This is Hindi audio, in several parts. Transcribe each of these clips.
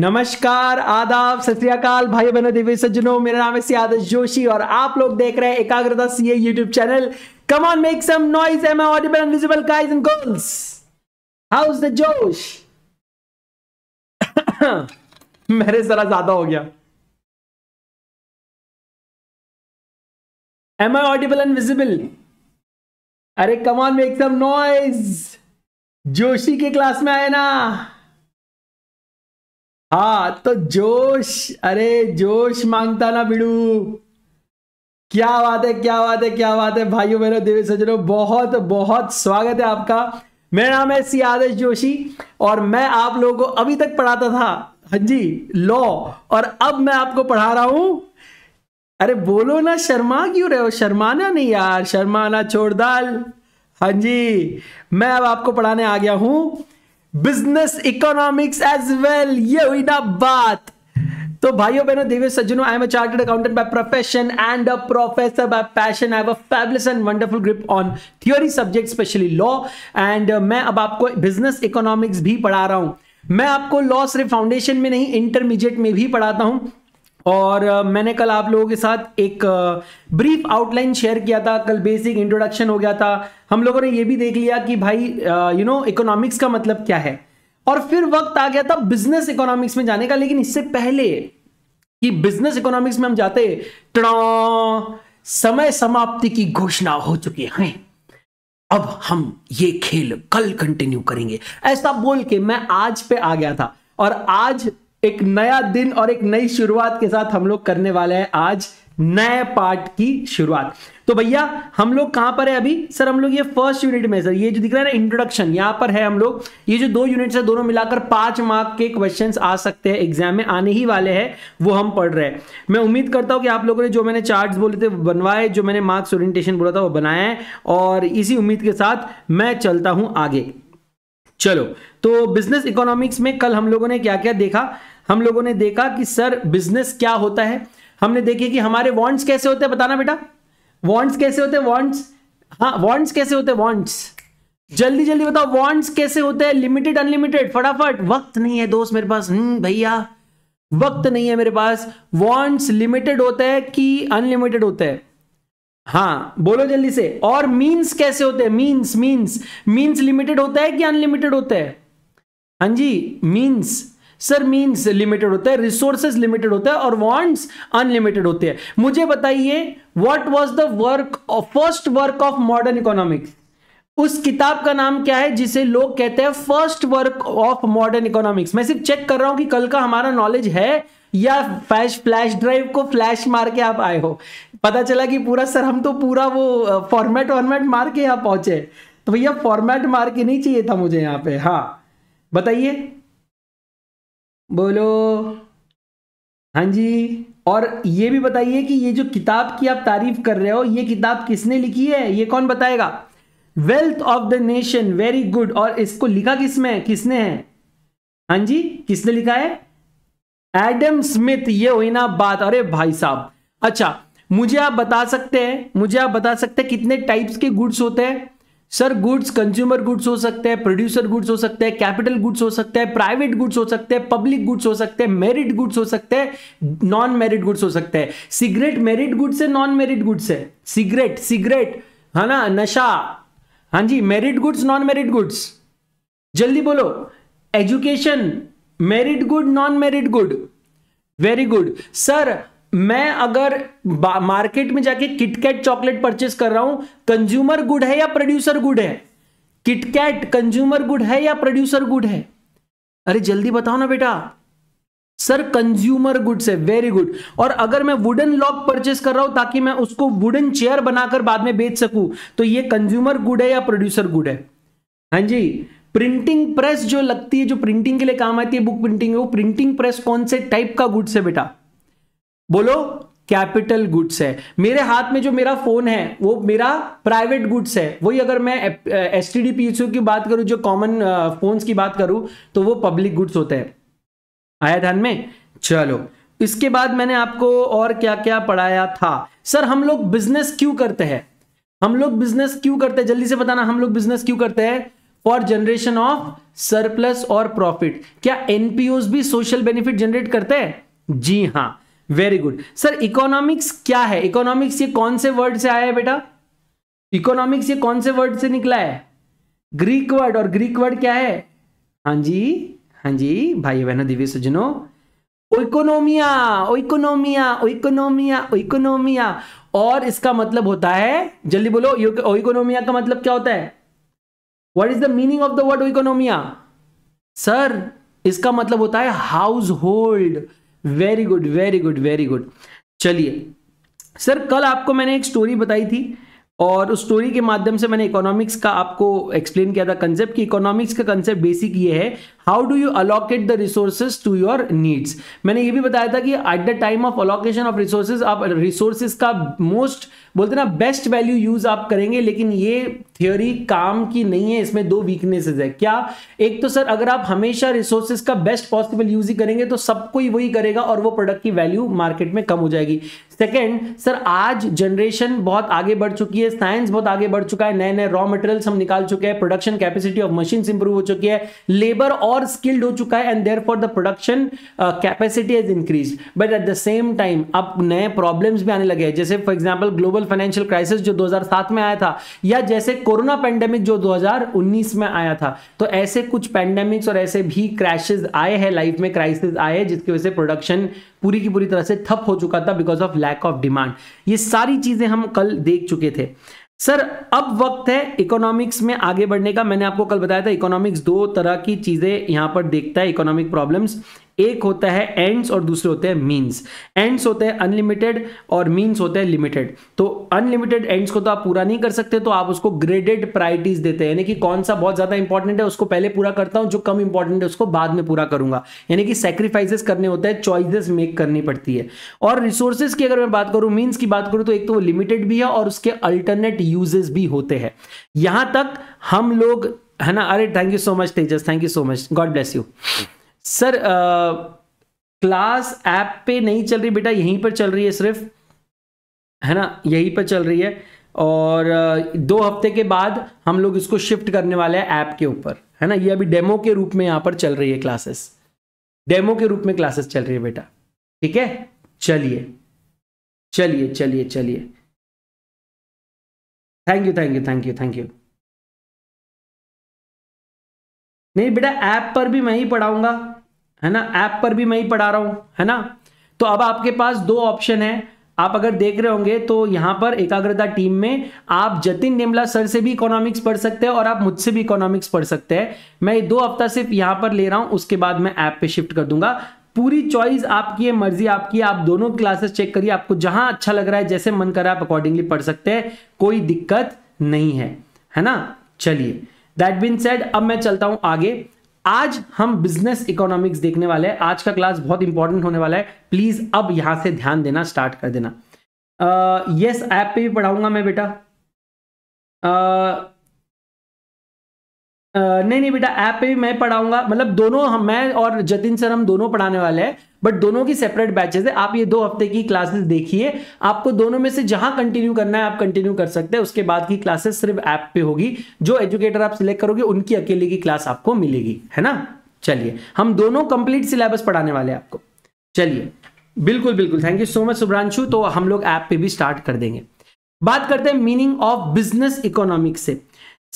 नमस्कार आदाब सत भाई बहनों देवी सज्जनों मेरा नाम है सियादत जोशी और आप लोग देख रहे हैं एकाग्रता CA YouTube channel come on make some noise am audible and visible guys and girls how is the जोश मेरे जरा ज्यादा हो गया am I audible and visible अरे come on make some noise Joshi के क्लास में आए ना हाँ तो जोश अरे जोश मांगता ना बिड़ू क्या बात है क्या बात है क्या बात है भाइयों बहनों देवी सजनो बहुत बहुत स्वागत है आपका मेरा नाम है सी आदेश जोशी और मैं आप लोगों को अभी तक पढ़ाता था हाँ जी लॉ और अब मैं आपको पढ़ा रहा हूं अरे बोलो ना शर्मा क्यों रहे हो शर्माना नहीं यार शर्माना छोड़ दाल हाँ जी मैं अब आपको पढ़ाने आ गया हूं बिजनेस इकोनॉमिक्स एज वेल ये हुई ना बात तो भाइयों बहनों देवी सज्जनों I am a chartered accountant by profession and a professor by passion I have a fabulous and wonderful grip on theory subject specially law and मैं अब आपको बिजनेस इकोनॉमिक्स भी पढ़ा रहा हूं मैं आपको लॉ सिर्फ फाउंडेशन में नहीं इंटरमीडिएट में भी पढ़ाता हूं और मैंने कल आप लोगों के साथ एक ब्रीफ आउटलाइन शेयर किया था कल बेसिक इंट्रोडक्शन हो गया था हम लोगों ने यह भी देख लिया कि भाई यू नो इकोनॉमिक्स का मतलब क्या है और फिर वक्त आ गया था बिजनेस इकोनॉमिक्स में जाने का लेकिन इससे पहले कि बिजनेस इकोनॉमिक्स में हम जाते समय समाप्ति की घोषणा हो चुकी है अब हम ये खेल कल कंटिन्यू करेंगे ऐसा बोल के मैं आज पे आ गया था और आज एक नया दिन और एक नई शुरुआत के साथ हम लोग करने वाले हैं आज नए पार्ट की शुरुआत तो भैया हम लोग कहां पर है अभी सर हम लोग ये फर्स्ट यूनिट में सर ये जो दिख रहा है ना इंट्रोडक्शन यहां पर है हम लोग ये जो दो यूनिट है दोनों मिलाकर पांच मार्क के क्वेश्चंस आ सकते हैं एग्जाम में आने ही वाले हैं वो हम पढ़ रहे हैं मैं उम्मीद करता हूं कि आप लोगों ने जो मैंने चार्ट बोले थे बनवाए जो मैंने मार्क्स ओरियंटेशन बोला था वो बनाया है और इसी उम्मीद के साथ मैं चलता हूं आगे चलो तो बिजनेस इकोनॉमिक्स में कल हम लोगों ने क्या क्या देखा हम लोगों ने देखा कि सर बिजनेस क्या होता है हमने देखे कि हमारे वॉन्ट्स कैसे होते हैं बताना बेटा वॉन्ट्स कैसे होते हैं वॉन्ट्स हाँ वॉन्ट्स कैसे होते हैं वॉन्ट्स जल्दी जल्दी बताओ वॉन्ट्स कैसे होते हैं लिमिटेड अनलिमिटेड फटाफट वक्त नहीं है दोस्त मेरे पास हम्म, भैया वक्त नहीं है मेरे पास वॉन्ट्स लिमिटेड होते हैं कि अनलिमिटेड होते हैं हाँ बोलो जल्दी से और मीन्स कैसे होते हैं मीन्स मीन्स मीन्स लिमिटेड होता है कि अनलिमिटेड होता है हाँ जी मीन्स सर मींस लिमिटेड होता है रिसोर्सेज लिमिटेड होता है और वांट्स अनलिमिटेड होते हैं मुझे बताइए what was the work first work of modern economics उस किताब का नाम क्या है जिसे लोग कहते हैं first work of modern economics मैं सिर्फ चेक कर रहा हूं कि कल का हमारा नॉलेज है या फ्लैश फ्लैश ड्राइव को फ्लैश मार के आप आए हो पता चला कि पूरा सर हम तो पूरा वो फॉर्मेट वॉर्मेट मार के यहाँ पहुंचे तो भैया फॉर्मेट मार के नहीं चाहिए था मुझे यहाँ पे हाँ बताइए बोलो हाँ जी और ये भी बताइए कि ये जो किताब की आप तारीफ कर रहे हो ये किताब किसने लिखी है ये कौन बताएगा wealth of the nation very good और इसको लिखा किसमें है किसने है हाँ जी किसने लिखा है एडम स्मिथ ये हुई ना बात अरे भाई साहब अच्छा मुझे आप बता सकते हैं मुझे आप बता सकते हैं कितने टाइप्स के गुड्स होते हैं सर गुड्स कंज्यूमर गुड्स हो सकते हैं प्रोड्यूसर गुड्स हो सकते हैं कैपिटल गुड्स हो सकते हैं प्राइवेट गुड्स हो सकते हैं पब्लिक गुड्स हो सकते हैं मेरिट गुड्स हो सकते हैं नॉन मेरिट गुड्स हो सकते हैं सिगरेट मेरिट गुड्स है नॉन मेरिट गुड्स है सिगरेट सिगरेट है ना नशा हाँ जी merit goods non merit goods जल्दी बोलो education merit good non merit good very good sir मैं अगर मार्केट में जाके किटकैट चॉकलेट परचेस कर रहा हूं कंज्यूमर गुड है या प्रोड्यूसर गुड है किटकैट कंज्यूमर गुड है या प्रोड्यूसर गुड है अरे जल्दी बताओ ना बेटा सर कंज्यूमर गुड्स है वेरी गुड और अगर मैं वुडन लॉक परचेस कर रहा हूं ताकि मैं उसको वुडन चेयर बनाकर बाद में बेच सकूं तो ये कंज्यूमर गुड है या प्रोड्यूसर गुड है हाँ जी प्रिंटिंग प्रेस जो लगती है जो प्रिंटिंग के लिए काम आती है बुक प्रिंटिंग है वो प्रिंटिंग प्रेस कौन से टाइप का गुड्स है बेटा बोलो कैपिटल गुड्स है मेरे हाथ में जो मेरा फोन है वो मेरा प्राइवेट गुड्स है वही अगर मैं एस टी की बात करूं जो कॉमन फोन्स की बात करूं तो वो पब्लिक गुड्स होते हैं आया ध्यान में चलो इसके बाद मैंने आपको और क्या क्या पढ़ाया था सर हम लोग बिजनेस क्यों करते हैं हम लोग बिजनेस क्यों करते हैं जल्दी से बताना हम लोग बिजनेस क्यों करते हैं फॉर जनरेशन ऑफ सरप्लस और प्रॉफिट क्या एनपीओ भी सोशल बेनिफिट जनरेट करते हैं जी हाँ वेरी गुड सर इकोनॉमिक्स क्या है इकोनॉमिक्स ये कौन से वर्ड से आया है बेटा इकोनॉमिक्स ये कौन से वर्ड से निकला है ग्रीक वर्ड और ग्रीक वर्ड क्या है हाँ जी हाँ जी भाई बहनों दिव्य सुजनो इकोनोमिया इकोनोमिया इकोनोमिया इकोनोमिया और इसका मतलब होता है जल्दी बोलो इकोनोमिया का मतलब क्या होता है what is the meaning of the word oikonomia sir इसका मतलब होता है household very good very good very good चलिए सर कल आपको मैंने एक स्टोरी बताई थी और उस स्टोरी के माध्यम से मैंने इकोनॉमिक्स का आपको एक्सप्लेन किया था कंसेप्ट कि इकोनॉमिक्स का कंसेप्ट बेसिक ये है how do you allocate the resources to your needs मैंने ये भी बताया था कि at the time of allocation of resources आप रिसोर्सेज का मोस्ट बोलते ना बेस्ट वैल्यू यूज आप करेंगे लेकिन ये थियोरी काम की नहीं है इसमें दो वीकनेसेस है क्या एक तो सर अगर आप हमेशा रिसोर्सेज का बेस्ट पॉसिबल यूज ही करेंगे तो सब कोई वही करेगा और वो प्रोडक्ट की वैल्यू मार्केट में कम हो जाएगी सेकेंड सर आज जनरेशन बहुत आगे बढ़ चुकी है साइंस बहुत आगे बढ़ चुका है नए नए रॉ मटेरियल्स हम निकाल चुके हैं production capacity of machine improve हो चुकी है लेबर और और स्किल्ड हो चुका है and therefore the production capacity is increase but at the same time अब नए प्रॉब्लम्स भी आने लगे हैं जैसे for example global financial crisis जो 2007 में आया था या जैसे कोरोना पेंडेमिक जो 2019 में आया था तो ऐसे कुछ पेंडेमिक्स और ऐसे भी क्रैशेज आए हैं लाइफ में क्राइसिस आए हैं जिसकी वजह से प्रोडक्शन पूरी की पूरी तरह से ठप हो चुका था because of lack of demand ये सारी चीज़ें हम कल देख चुके थे सर अब वक्त है इकोनॉमिक्स में आगे बढ़ने का मैंने आपको कल बताया था इकोनॉमिक्स दो तरह की चीज़ें यहां पर देखता है इकोनॉमिक प्रॉब्लम्स एक होता है एंड्स और दूसरे होते हैं मीन्स एंड्स होते हैं अनलिमिटेड और मीन्स होते हैं लिमिटेड तो अनलिमिटेड एंड्स को तो आप पूरा नहीं कर सकते तो आप उसको ग्रेडेड प्रायोरिटीज देते हैं यानी कि कौन सा बहुत ज्यादा इंपॉर्टेंट है उसको पहले पूरा करता हूं जो कम इंपॉर्टेंट है उसको बाद में पूरा करूंगा यानी कि सेक्रीफाइसेस करने होते हैं चॉइसेस मेक करनी पड़ती है और रिसोर्सेज की अगर मैं बात करूं मीन्स की बात करूं तो एक तो वो लिमिटेड भी है और उसके अल्टरनेट यूजेस भी होते हैं यहां तक हम लोग है ना अरे thank you so much Tejas thank you so much God bless you sir class app पे नहीं चल रही बेटा यहीं पर चल रही है सिर्फ है ना यहीं पर चल रही है और दो हफ्ते के बाद हम लोग इसको शिफ्ट करने वाले हैं ऐप के ऊपर है ना ये अभी डेमो के रूप में यहाँ पर चल रही है क्लासेस डेमो के रूप में क्लासेस चल रही है बेटा ठीक है चलिए चलिए चलिए चलिए thank you thank you thank you thank you नहीं बेटा ऐप पर भी मैं ही पढ़ाऊंगा है ना ऐप पर भी मैं ही पढ़ा रहा हूं है ना तो अब आपके पास दो ऑप्शन है आप अगर देख रहे होंगे तो यहां पर एकाग्रता टीम में आप जतिन नेमला सर से भी इकोनॉमिक्स पढ़ सकते हैं और आप मुझसे भी इकोनॉमिक्स पढ़ सकते हैं मैं दो हफ्ता सिर्फ यहां पर ले रहा हूं उसके बाद मैं ऐप पे शिफ्ट कर दूंगा पूरी चॉइस आपकी है मर्जी आपकी आप दोनों क्लासेस चेक करिए आपको जहां अच्छा लग रहा है जैसे मन कर रहा है आप अकॉर्डिंगली पढ़ सकते हैं कोई दिक्कत नहीं है है ना चलिए दैट बीन सेड अब मैं चलता हूं आगे आज हम बिजनेस इकोनॉमिक्स देखने वाले हैं आज का क्लास बहुत इंपॉर्टेंट होने वाला है प्लीज अब यहां से ध्यान देना स्टार्ट कर देना यस uh, ऐप yes, पे भी पढ़ाऊंगा मैं बेटा uh, Uh, नहीं नहीं बेटा ऐप पे भी मैं पढ़ाऊंगा मतलब दोनों हम मैं और जतिन सर हम दोनों पढ़ाने वाले हैं बट दोनों की सेपरेट बैचेस है आप ये दो हफ्ते की क्लासेस देखिए आपको दोनों में से जहां कंटिन्यू करना है आप कंटिन्यू कर सकते हैं उसके बाद की क्लासेस सिर्फ ऐप पे होगी जो एजुकेटर आप सिलेक्ट करोगे उनकी अकेले की क्लास आपको मिलेगी है ना चलिए हम दोनों कंप्लीट सिलेबस पढ़ाने वाले हैं आपको चलिए बिल्कुल बिल्कुल thank you so much Subhranshu तो हम लोग ऐप पे भी स्टार्ट कर देंगे बात करते हैं मीनिंग ऑफ बिजनेस इकोनॉमिक्स से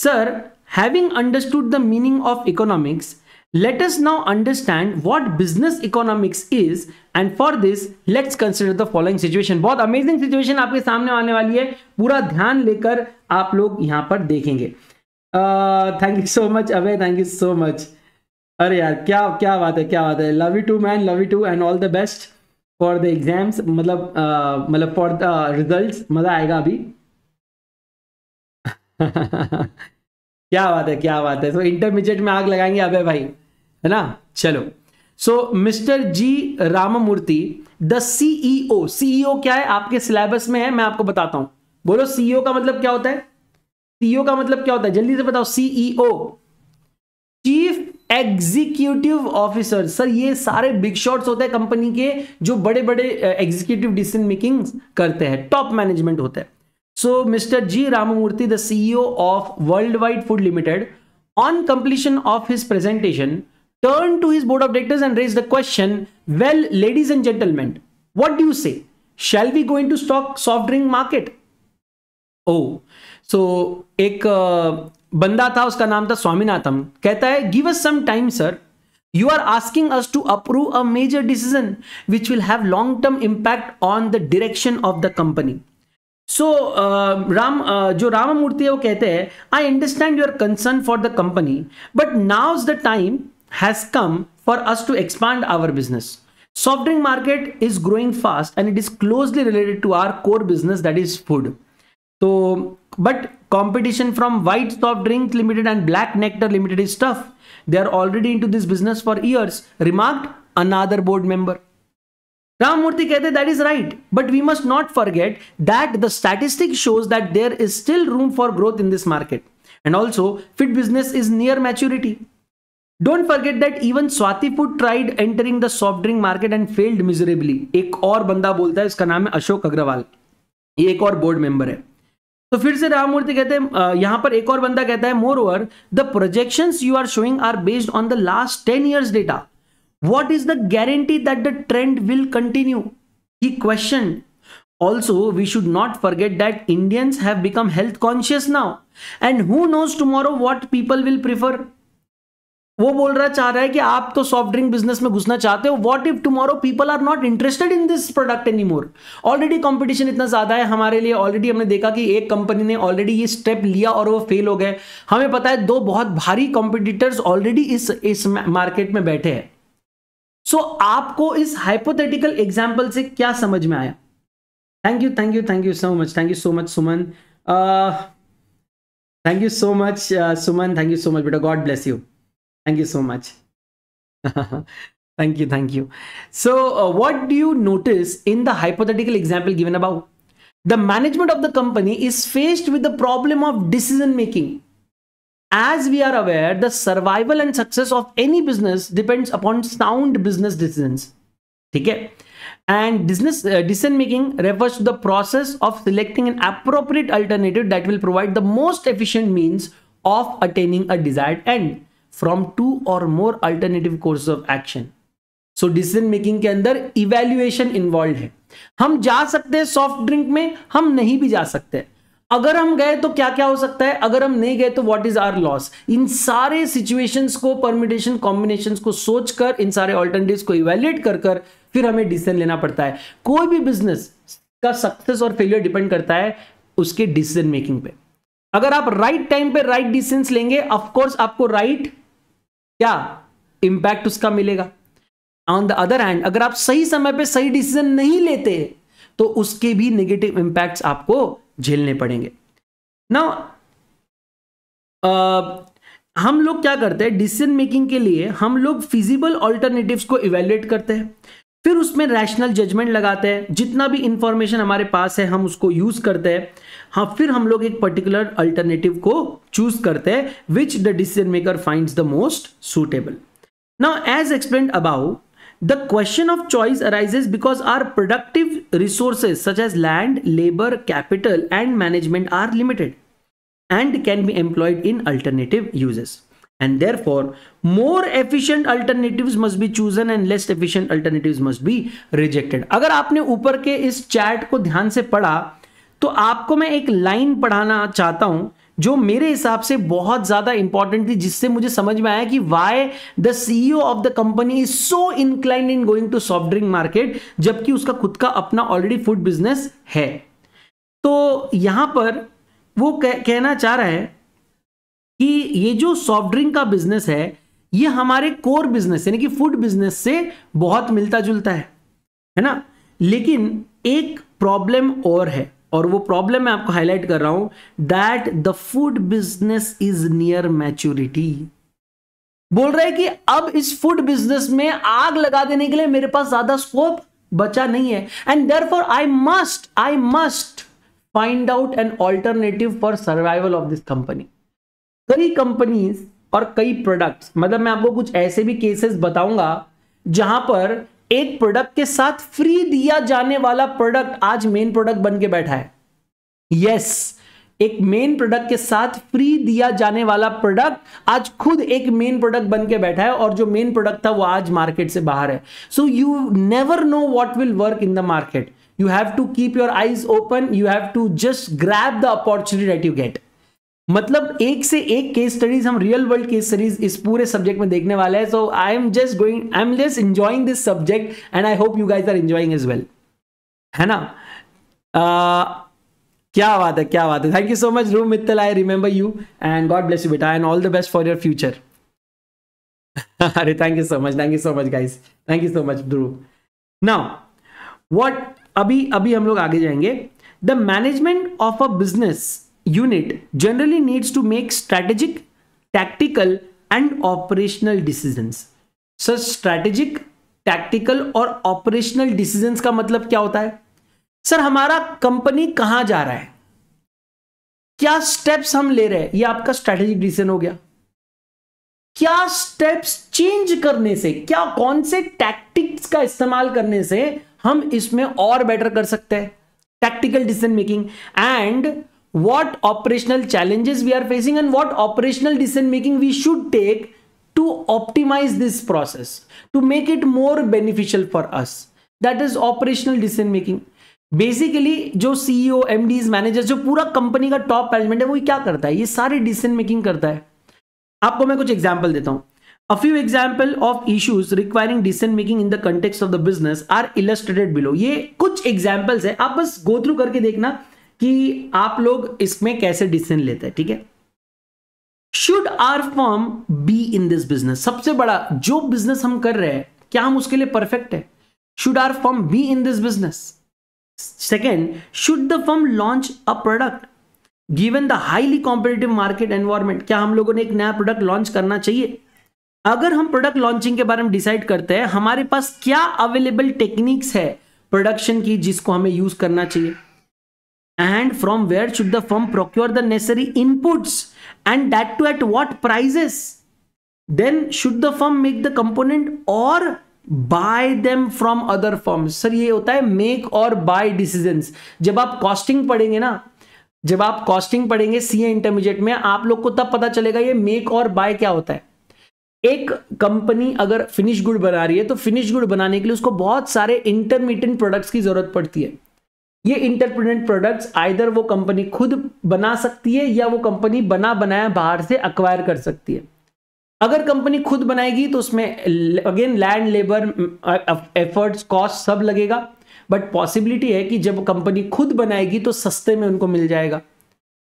sir having understood the meaning of economics Let us now understand what business economics is and for this let's consider the following situation बहुत amazing situation आपके सामने आने वाली है पूरा ध्यान लेकर आप लोग यहाँ पर देखेंगे thank you so much Abhay thank you so much अरे यार क्या क्या बात है क्या बात है love you too man love you too and all the best for the exams मतलब uh, मतलब फॉर द रिजल्ट्स मज़ा आएगा अभी क्या बात है क्या बात है सो so, इंटरमीडिएट में आग लगाएंगे अभय भाई है ना चलो so mister G Ramamurthy the CEO CEO क्या है आपके सिलेबस में है मैं आपको बताता हूं बोलो सीईओ e का मतलब क्या होता है सीईओ e का मतलब क्या होता है जल्दी से बताओ CEO chief executive officer sir ये सारे बिग शॉट्स होते हैं कंपनी के जो बड़े बड़े एग्जीक्यूटिव डिसीजन मेकिंग करते हैं टॉप मैनेजमेंट होता है so mister G Ramamurthy the CEO of worldwide food limited on completion of his presentation turned to his board of directors and raised the question well ladies and gentlemen what do you say shall we go into stock soft drink market oh so ek uh, banda tha uska naam tha swaminatham kehta give us some time sir you are asking us to approve a major decision which will have long term impact on the direction of the company so uh, ram uh, jo ramamurthy wo kehte hai i understand your concern for the company but now's the time has come for us to expand our business. Soft drink market is growing fast and it is closely related to our core business that is food. So, but competition from White Soft Drinks Limited and Black Nectar Limited is tough. They are already into this business for years, remarked another board member. Ramurthy said that is right. But we must not forget that the statistic shows that there is still room for growth in this market. And also, fit business is near maturity. Don't forget that even Swati food tried entering the soft drink market and failed miserably एक और बंदा बोलता है इसका नाम है अशोक अग्रवाल ये एक और बोर्ड मेंबर है तो फिर से राममूर्ति कहते हैं यहां पर एक और बंदा कहता है moreover the projection you are showing are based on the last ten years data what is the guarantee that the trend will continue he question also we should not forget that Indians have become health conscious now and who knows tomorrow what people will prefer वो बोल रहा चाह रहा है कि आप तो सॉफ्ट ड्रिंक बिजनेस में घुसना चाहते हो what if tomorrow people are not interested in this product any more already competition इतना ज्यादा है हमारे लिए ऑलरेडी हमने देखा कि एक कंपनी ने ऑलरेडी ये स्टेप लिया और वो फेल हो गए हमें पता है दो बहुत भारी कॉम्पिटिटर्स ऑलरेडी इस इस मार्केट में बैठे हैं सो so, आपको इस हाइपोथेटिकल एग्जाम्पल से क्या समझ में आया thank you thank you thank you so much thank you so much Suman thank you so much Suman thank you so much बेटा God bless you Thank you so much. thank you, thank you. So, uh, what do you notice in the hypothetical example given above? The management of the company is faced with the problem of decision making. As we are aware, the survival and success of any business depends upon sound business decisions. Okay? And business uh, decision making refers to the process of selecting an appropriate alternative that will provide the most efficient means of attaining a desired end. From two और more alternative course of action so decision making के अंदर इवेल्युएशन इन्वॉल्व है हम जा सकते हैं सॉफ्ट ड्रिंक में हम नहीं भी जा सकते अगर हम गए तो क्या क्या हो सकता है अगर हम नहीं गए तो व्हाट इज आर लॉस इन सारे सिचुएशंस को परमिटेशन कॉम्बिनेशन को सोचकर इन सारे ऑल्टरनेटिव को इवेल्युएट कर कर फिर हमें डिसीजन लेना पड़ता है कोई भी बिजनेस का सक्सेस और फेलियर डिपेंड करता है उसके डिसीजन मेकिंग पे अगर आप राइट टाइम पे राइट डिसीजन लेंगे ऑफकोर्स आपको राइट right क्या इंपैक्ट उसका मिलेगा ऑन द अदर हैंड अगर आप सही समय पे सही डिसीजन नहीं लेते तो उसके भी नेगेटिव इंपैक्ट आपको झेलने पड़ेंगे ना हम लोग क्या करते हैं डिसीजन मेकिंग के लिए हम लोग फिजिबल ऑल्टरनेटिव्स को इवेल्युएट करते हैं फिर उसमें रैशनल जजमेंट लगाते हैं जितना भी इंफॉर्मेशन हमारे पास है हम उसको यूज करते हैं हाँ फिर हम लोग एक पर्टिकुलर अल्टरनेटिव को चूज करते हैं which the decision maker find the most suitable now as explain above the question of choice arises because our productive resources such as land labour capital and management are limited and can be employed in alternative uses and therefore more efficient alternative must be chosen and less efficient alternative must be rejected अगर आपने ऊपर के इस चैट को ध्यान से पढ़ा तो आपको मैं एक लाइन पढ़ाना चाहता हूं जो मेरे हिसाब से बहुत ज्यादा इंपॉर्टेंट थी जिससे मुझे समझ में आया कि why the CEO of the company is so inclined in going to soft drink market जबकि उसका खुद का अपना ऑलरेडी फूड बिजनेस है तो यहां पर वो कह, कहना चाह रहा है कि ये जो सॉफ्ट ड्रिंक का बिजनेस है ये हमारे कोर बिजनेस यानी कि फूड बिजनेस से बहुत मिलता जुलता है है ना लेकिन एक प्रॉब्लम और है और वो प्रॉब्लम मैं आपको हाईलाइट कर रहा हूं that the food business is near maturity बोल रहे कि अब इस फूड बिजनेस में आग लगा देने के लिए मेरे पास ज्यादा स्कोप बचा नहीं है and therefore I must I must find out an alternative for survival of this company कई कंपनीज और कई प्रोडक्ट्स मतलब मैं आपको कुछ ऐसे भी केसेस बताऊंगा जहां पर एक प्रोडक्ट के साथ फ्री दिया जाने वाला प्रोडक्ट आज मेन प्रोडक्ट बन के बैठा है यस yes, एक मेन प्रोडक्ट के साथ फ्री दिया जाने वाला प्रोडक्ट आज खुद एक मेन प्रोडक्ट बन के बैठा है और जो मेन प्रोडक्ट था वो आज मार्केट से बाहर है so you never know what will work in the market you have to keep your eyes open you have to just grab the opportunity that you get मतलब एक से एक केस स्टडीज हम रियल वर्ल्ड केस स्टडीज इस पूरे सब्जेक्ट में देखने वाले हैं so I am just going I am just enjoying this subject and I hope you guys are enjoying as well है ना uh, क्या बात है क्या बात है थैंक यू सो मच रूम Mittal I remember you and God bless you बेटा and all the best for your future अरे thank you so much thank you so much guys thank you so much Dhruv now what अभी अभी हम लोग आगे जाएंगे the management of a business unit generally needs to make strategic, tactical and operational decisions. Sir strategic tactical और ऑपरेशनल decisions का मतलब क्या होता है सर हमारा कंपनी कहां जा रहा है क्या स्टेप्स हम ले रहे हैं ये आपका स्ट्रेटेजिक डिसीजन हो गया क्या स्टेप्स चेंज करने से क्या कौन से टैक्टिक्स का इस्तेमाल करने से हम इसमें और बेटर कर सकते हैं tactical decision making and what operational challenges we are facing and what operational decision making we should take to optimize this process to make it more beneficial for us that is operational decision making basically जो सीईओ एमडीज मैनेजर जो पूरा कंपनी का टॉप मैनेजमेंट है वो क्या करता है ये सारे डिसीजन मेकिंग करता है आपको मैं कुछ एग्जांपल देता हूँ A few example of issues requiring decision making in the context of the business are illustrated below. ये कुछ examples हैं आप बस go through करके देखना कि आप लोग इसमें कैसे डिसीजन लेते हैं ठीक है should our firm be in this business सबसे बड़ा जो बिजनेस हम कर रहे हैं क्या हम उसके लिए परफेक्ट है should our firm be in this business second should the firm launch a product given the highly competitive market environment क्या हम लोगों ने एक नया प्रोडक्ट लॉन्च करना चाहिए अगर हम प्रोडक्ट लॉन्चिंग के बारे में डिसाइड करते हैं हमारे पास क्या अवेलेबल टेक्निक्स है प्रोडक्शन की जिसको हमें यूज करना चाहिए and from where should the firm procure the necessary inputs and that too at what prices then should the firm make the component or buy them from other firm sir ये होता है मेक और बाय डिसीजंस जब आप कॉस्टिंग पढ़ेंगे ना जब आप कॉस्टिंग पढ़ेंगे सीए इंटरमीडिएट में आप लोग को तब पता चलेगा ये मेक और बाय क्या होता है एक कंपनी अगर फिनिश गुड बना रही है तो फिनिश गुड बनाने के लिए उसको बहुत सारे इंटरमीडिएट प्रोडक्ट्स की जरूरत पड़ती है ये इंटरप्रेनेंट प्रोडक्ट्स आइदर वो कंपनी खुद बना सकती है या वो कंपनी बना बनाया बाहर से अक्वायर कर सकती है अगर कंपनी खुद बनाएगी तो उसमें again land labour efforts cost सब लगेगा बट पॉसिबिलिटी है कि जब कंपनी खुद बनाएगी तो सस्ते में उनको मिल जाएगा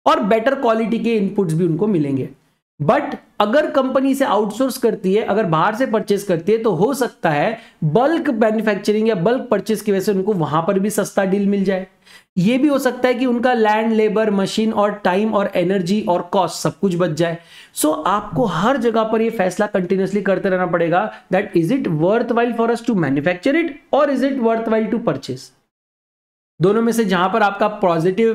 और बेटर क्वालिटी के इनपुट्स भी उनको मिलेंगे बट अगर कंपनी से आउटसोर्स करती है अगर बाहर से परचेस करती है तो हो सकता है बल्क मैन्युफैक्चरिंग या बल्क परचेस की वजह से उनको वहां पर भी सस्ता डील मिल जाए यह भी हो सकता है कि उनका लैंड लेबर मशीन और टाइम और एनर्जी और कॉस्ट सब कुछ बच जाए सो so, आपको हर जगह पर यह फैसला कंटिन्यूसली करते रहना पड़ेगा that is it worthwhile for us to manufacture it और is it worthwhile to purchase दोनों में से जहां पर आपका positive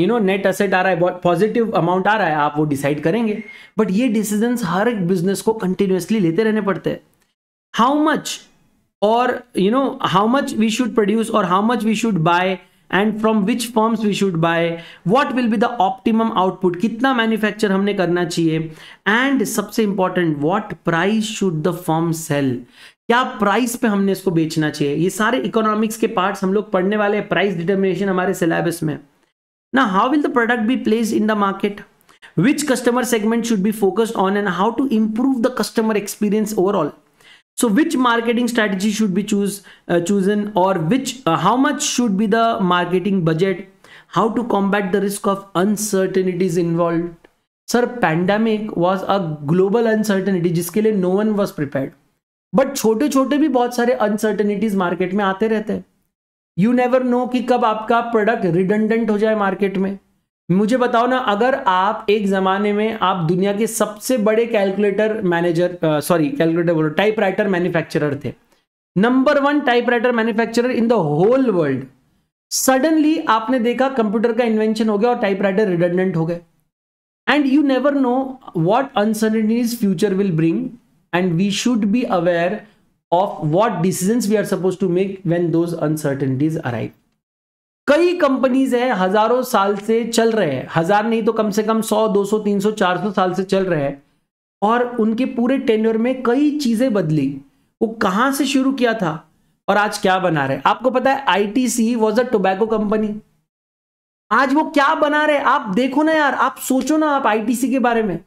you know net asset आ रहा है पॉजिटिव अमाउंट आ रहा है आप वो डिसाइड करेंगे बट ये डिसीजन हर एक बिजनेस को कंटिन्यूसली लेते रहने पड़ते हैं हाउ मच और you know how much we should produce और how much we should buy and from which firms we should buy what will be the optimum output कितना मैन्युफैक्चर हमने करना चाहिए एंड सबसे important what price should the firm sell क्या प्राइस पे हमने इसको बेचना चाहिए ये सारे इकोनॉमिक्स के पार्ट्स हम लोग पढ़ने वाले हैं प्राइस डिटर्मिनेशन हमारे सिलेबस में ना how will the product be place in the market which customer segment should be focused on and how to improve the customer experience overall so which marketing strategy should be choose uh, chosen or which uh, how much should be the marketing budget how to combat the risk of uncertainties involved sir pandemic was a global uncertainty जिसके लिए no one was prepared but छोटे छोटे भी बहुत सारे अनसर्टेनिटीज मार्केट में आते रहते हैं यू नेवर नो कि कब आपका प्रोडक्ट रिडंडेंट हो जाए मार्केट में मुझे बताओ ना अगर आप एक ज़माने में आप दुनिया के सबसे बड़े कैलकुलेटर मैनेजर सॉरी कैलकुलेटर बोलो टाइप राइटर मैन्युफैक्चरर थे number one typewriter manufacturer in the whole world suddenly आपने देखा कंप्यूटर का इन्वेंशन हो गया और टाइप राइटर रिडंडेंट हो गए and you never know what uncertainties future will bring and we should be aware of what decisions we are supposed to make when those uncertainties arrive कई कंपनीज हैं हजारों साल से चल रहे हैं हजार नहीं तो कम से कम सौ दो तीन सौ चार सौ साल से चल रहे हैं और उनके पूरे टेन्योर में कई चीजें बदली वो कहां से शुरू किया था और आज क्या बना रहे आपको पता है I T C was a tobacco company आज वो क्या बना रहे आप देखो ना यार आप सोचो ना आप सी के बारे में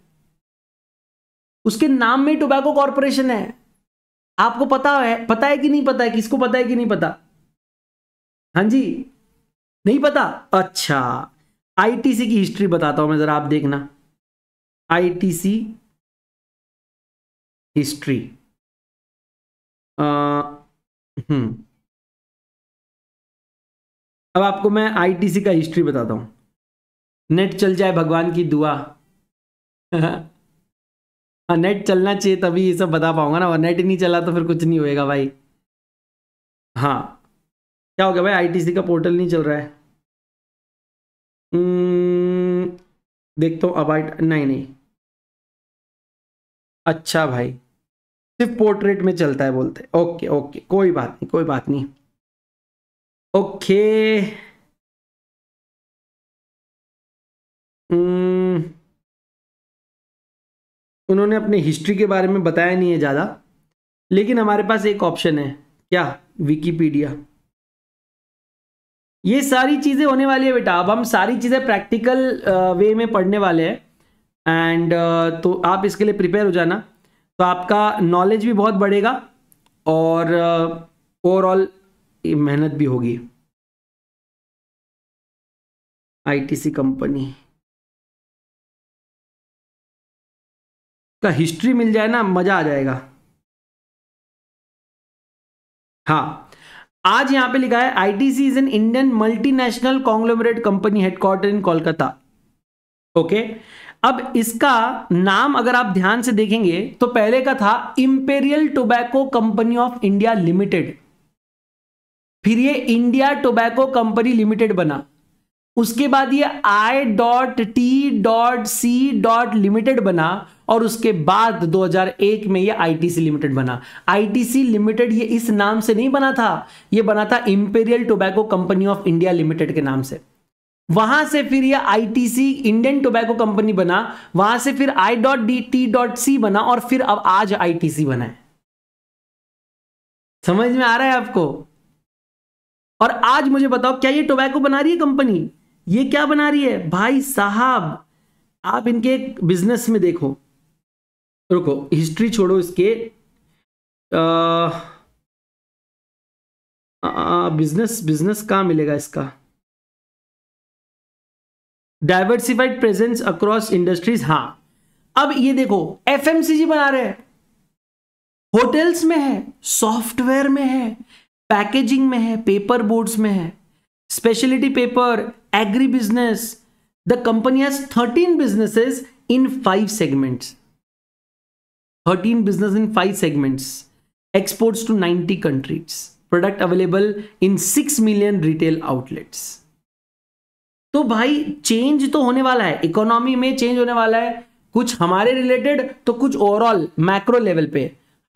उसके नाम में टोबैको कॉरपोरेशन है आपको पता है पता है कि नहीं पता है किसको पता है कि नहीं पता हाँ जी नहीं पता अच्छा आईटीसी की हिस्ट्री बताता हूं मैं जरा आप देखना आईटीसी हिस्ट्री हम्म अब आपको मैं आईटीसी का हिस्ट्री बताता हूं नेट चल जाए भगवान की दुआ हाँ नेट चलना चाहिए तभी ये सब बता पाऊंगा ना और नेट ही नहीं चला तो फिर कुछ नहीं होएगा भाई हाँ क्या हो गया भाई आईटीसी का पोर्टल नहीं चल रहा है hmm, देख तो अब आई नहीं नहीं अच्छा भाई सिर्फ पोर्ट्रेट में चलता है बोलते ओके ओके कोई बात नहीं कोई बात नहीं ओके hmm। उन्होंने अपने हिस्ट्री के बारे में बताया नहीं है ज़्यादा लेकिन हमारे पास एक ऑप्शन है क्या विकीपीडिया ये सारी चीज़ें होने वाली है बेटा अब हम सारी चीज़ें प्रैक्टिकल वे में पढ़ने वाले हैं एंड तो आप इसके लिए प्रिपेयर हो जाना तो आपका नॉलेज भी बहुत बढ़ेगा और ओवरऑल मेहनत भी होगी आईटीसी कंपनी का हिस्ट्री मिल जाए ना मज़ा आ जाएगा हाँ आज यहां पे लिखा है ITC is an Indian multinational conglomerate company headquarter in Kolkata okay अब इसका नाम अगर आप ध्यान से देखेंगे तो पहले का था Imperial Tobacco Company of India Limited फिर ये इंडिया टोबैको कंपनी लिमिटेड बना उसके बाद ये I dot T dot C dot limited बना और उसके बाद 2001 में ये आईटीसी लिमिटेड बना आईटीसी लिमिटेड ये इस नाम से नहीं बना था ये बना था Imperial Tobacco Company of India Limited के नाम से वहां से फिर ये आईटीसी इंडियन टोबैको कंपनी बना वहां से फिर I dot D T dot C बना और फिर अब आज आईटीसी बना है समझ में आ रहा है आपको और आज मुझे बताओ क्या ये टोबैको बना रही है कंपनी ये क्या बना रही है भाई साहब आप इनके बिजनेस में देखो रुको हिस्ट्री छोड़ो इसके बिजनेस बिजनेस कहाँ मिलेगा इसका डाइवर्सिफाइड प्रेजेंस अक्रॉस इंडस्ट्रीज हाँ अब ये देखो एफ बना रहे हैं होटल्स में है सॉफ्टवेयर में है पैकेजिंग में है पेपर बोर्ड्स में है speciality paper agri business the company has thirteen businesses in five segments 13 business in 5 segments, exports to 90 countries, product available in 6 million retail outlets. तो भाई चेंज तो होने वाला है इकोनॉमी में चेंज होने वाला है कुछ हमारे रिलेटेड तो कुछ ओवरऑल मैक्रो लेवल पे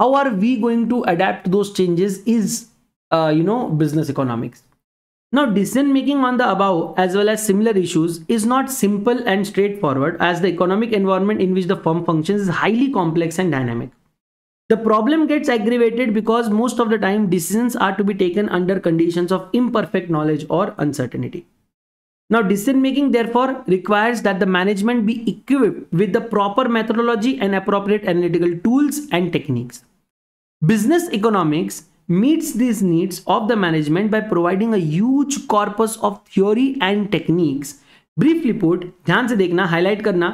how are we going to adapt changes is you know business economics Now decision making on the above as well as similar issues is not simple and straightforward as the economic environment in which the firm functions is highly complex and dynamic. The problem gets aggravated because most of the time decisions are to be taken under conditions of imperfect knowledge or uncertainty. Now decision making therefore requires that the management be equipped with the proper methodology and appropriate analytical tools and techniques. Business economics meets these needs of the management by providing a huge corpus of theory and techniques briefly put ध्यान से देखना highlight करना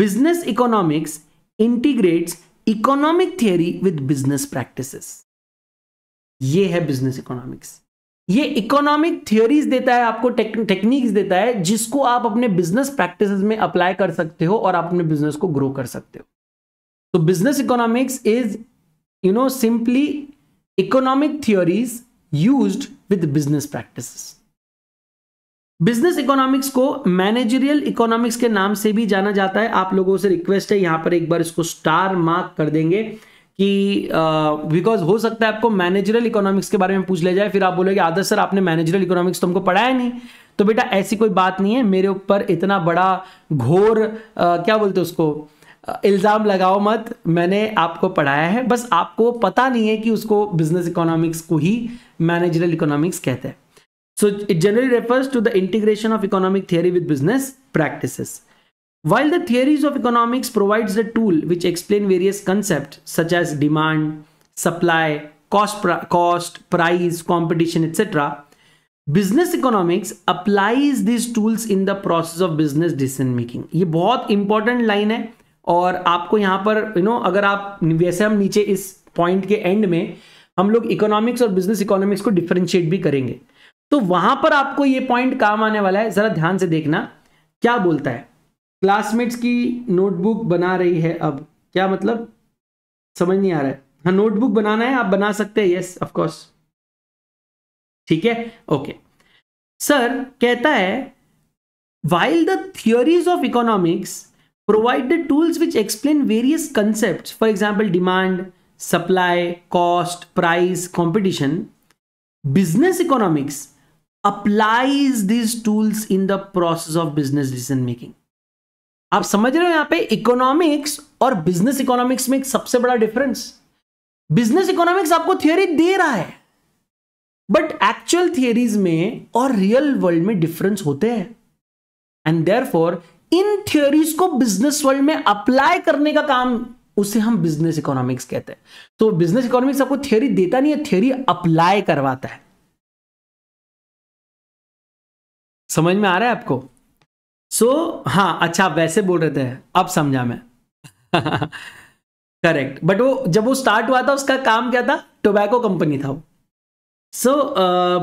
business economics integrates economic theory with business practices ये है business economics ये इकोनॉमिक थियोरीज देता है आपको टेक्निक्स देता है जिसको आप अपने बिजनेस प्रैक्टिसेस में अप्लाई कर सकते हो और आप अपने बिजनेस को ग्रो कर सकते हो तो business economics is you know simply economic theories used with business practices business economics को मैनेजरियल इकोनॉमिक्स के नाम से भी जाना जाता है आप लोगों से रिक्वेस्ट है यहां पर एक बार इसको स्टार मार्क कर देंगे कि बिकॉज uh, हो सकता है आपको मैनेजरियल इकोनॉमिक्स के बारे में पूछ लिया जाए फिर आप बोलोगे आदर्श सर आपने मैनेजरियल इकोनॉमिक्स तो हमको पढ़ाया नहीं तो बेटा ऐसी कोई बात नहीं है मेरे ऊपर इतना बड़ा घोर uh, क्या बोलते उसको uh, इल्ज़ाम लगाओ मत मैंने आपको पढ़ाया है बस आपको पता नहीं है कि उसको बिजनेस इकोनॉमिक्स को ही मैनेजरल इकोनॉमिक्स कहते हैं so it generally refers to the integration of economic theory with business practice while the theories of economics provides the tool which explain various concept such as demand supply cost cost price competition etcetera business economics applies this tools in the process of business decision making ये बहुत इंपॉर्टेंट लाइन है और आपको यहाँ पर यू you नो know, अगर आप वैसे हम नीचे इस पॉइंट के एंड में हम लोग इकोनॉमिक्स और बिजनेस इकोनॉमिक्स को डिफ्रेंशिएट भी करेंगे तो वहां पर आपको ये पॉइंट काम आने वाला है जरा ध्यान से देखना क्या बोलता है क्लासमेट्स की नोटबुक बना रही है अब क्या मतलब समझ नहीं आ रहा है हाँ नोटबुक बनाना है आप बना सकते हैं यस ऑफकोर्स ठीक है ओके सर कहता है while the theories of economics provide the tools which explain various concepts, for example, demand, supply, cost, price, competition. Business economics applies these tools in the process of business decision making. आप समझ रहे हो यहाँ पे इकोनॉमिक्स और बिजनेस इकोनॉमिक्स में एक सबसे बड़ा डिफरेंस बिजनेस इकोनॉमिक्स आपको थियोरी दे रहा है बट एक्चुअल थियोरीज में और रियल वर्ल्ड में डिफरेंस होते हैं एंड देयर फॉर इन थियोरीज को बिजनेस वर्ल्ड में अप्लाई करने का काम उसे हम बिजनेस इकोनॉमिक्स कहते हैं तो बिजनेस इकोनॉमिक्स आपको थियोरी देता नहीं है थियोरी अप्लाई करवाता है समझ में आ रहा है आपको सो so, हाँ अच्छा वैसे बोल रहे थे अब समझा मैं करेक्ट बट वो जब वो स्टार्ट हुआ था उसका काम क्या था टोबैको कंपनी था वो so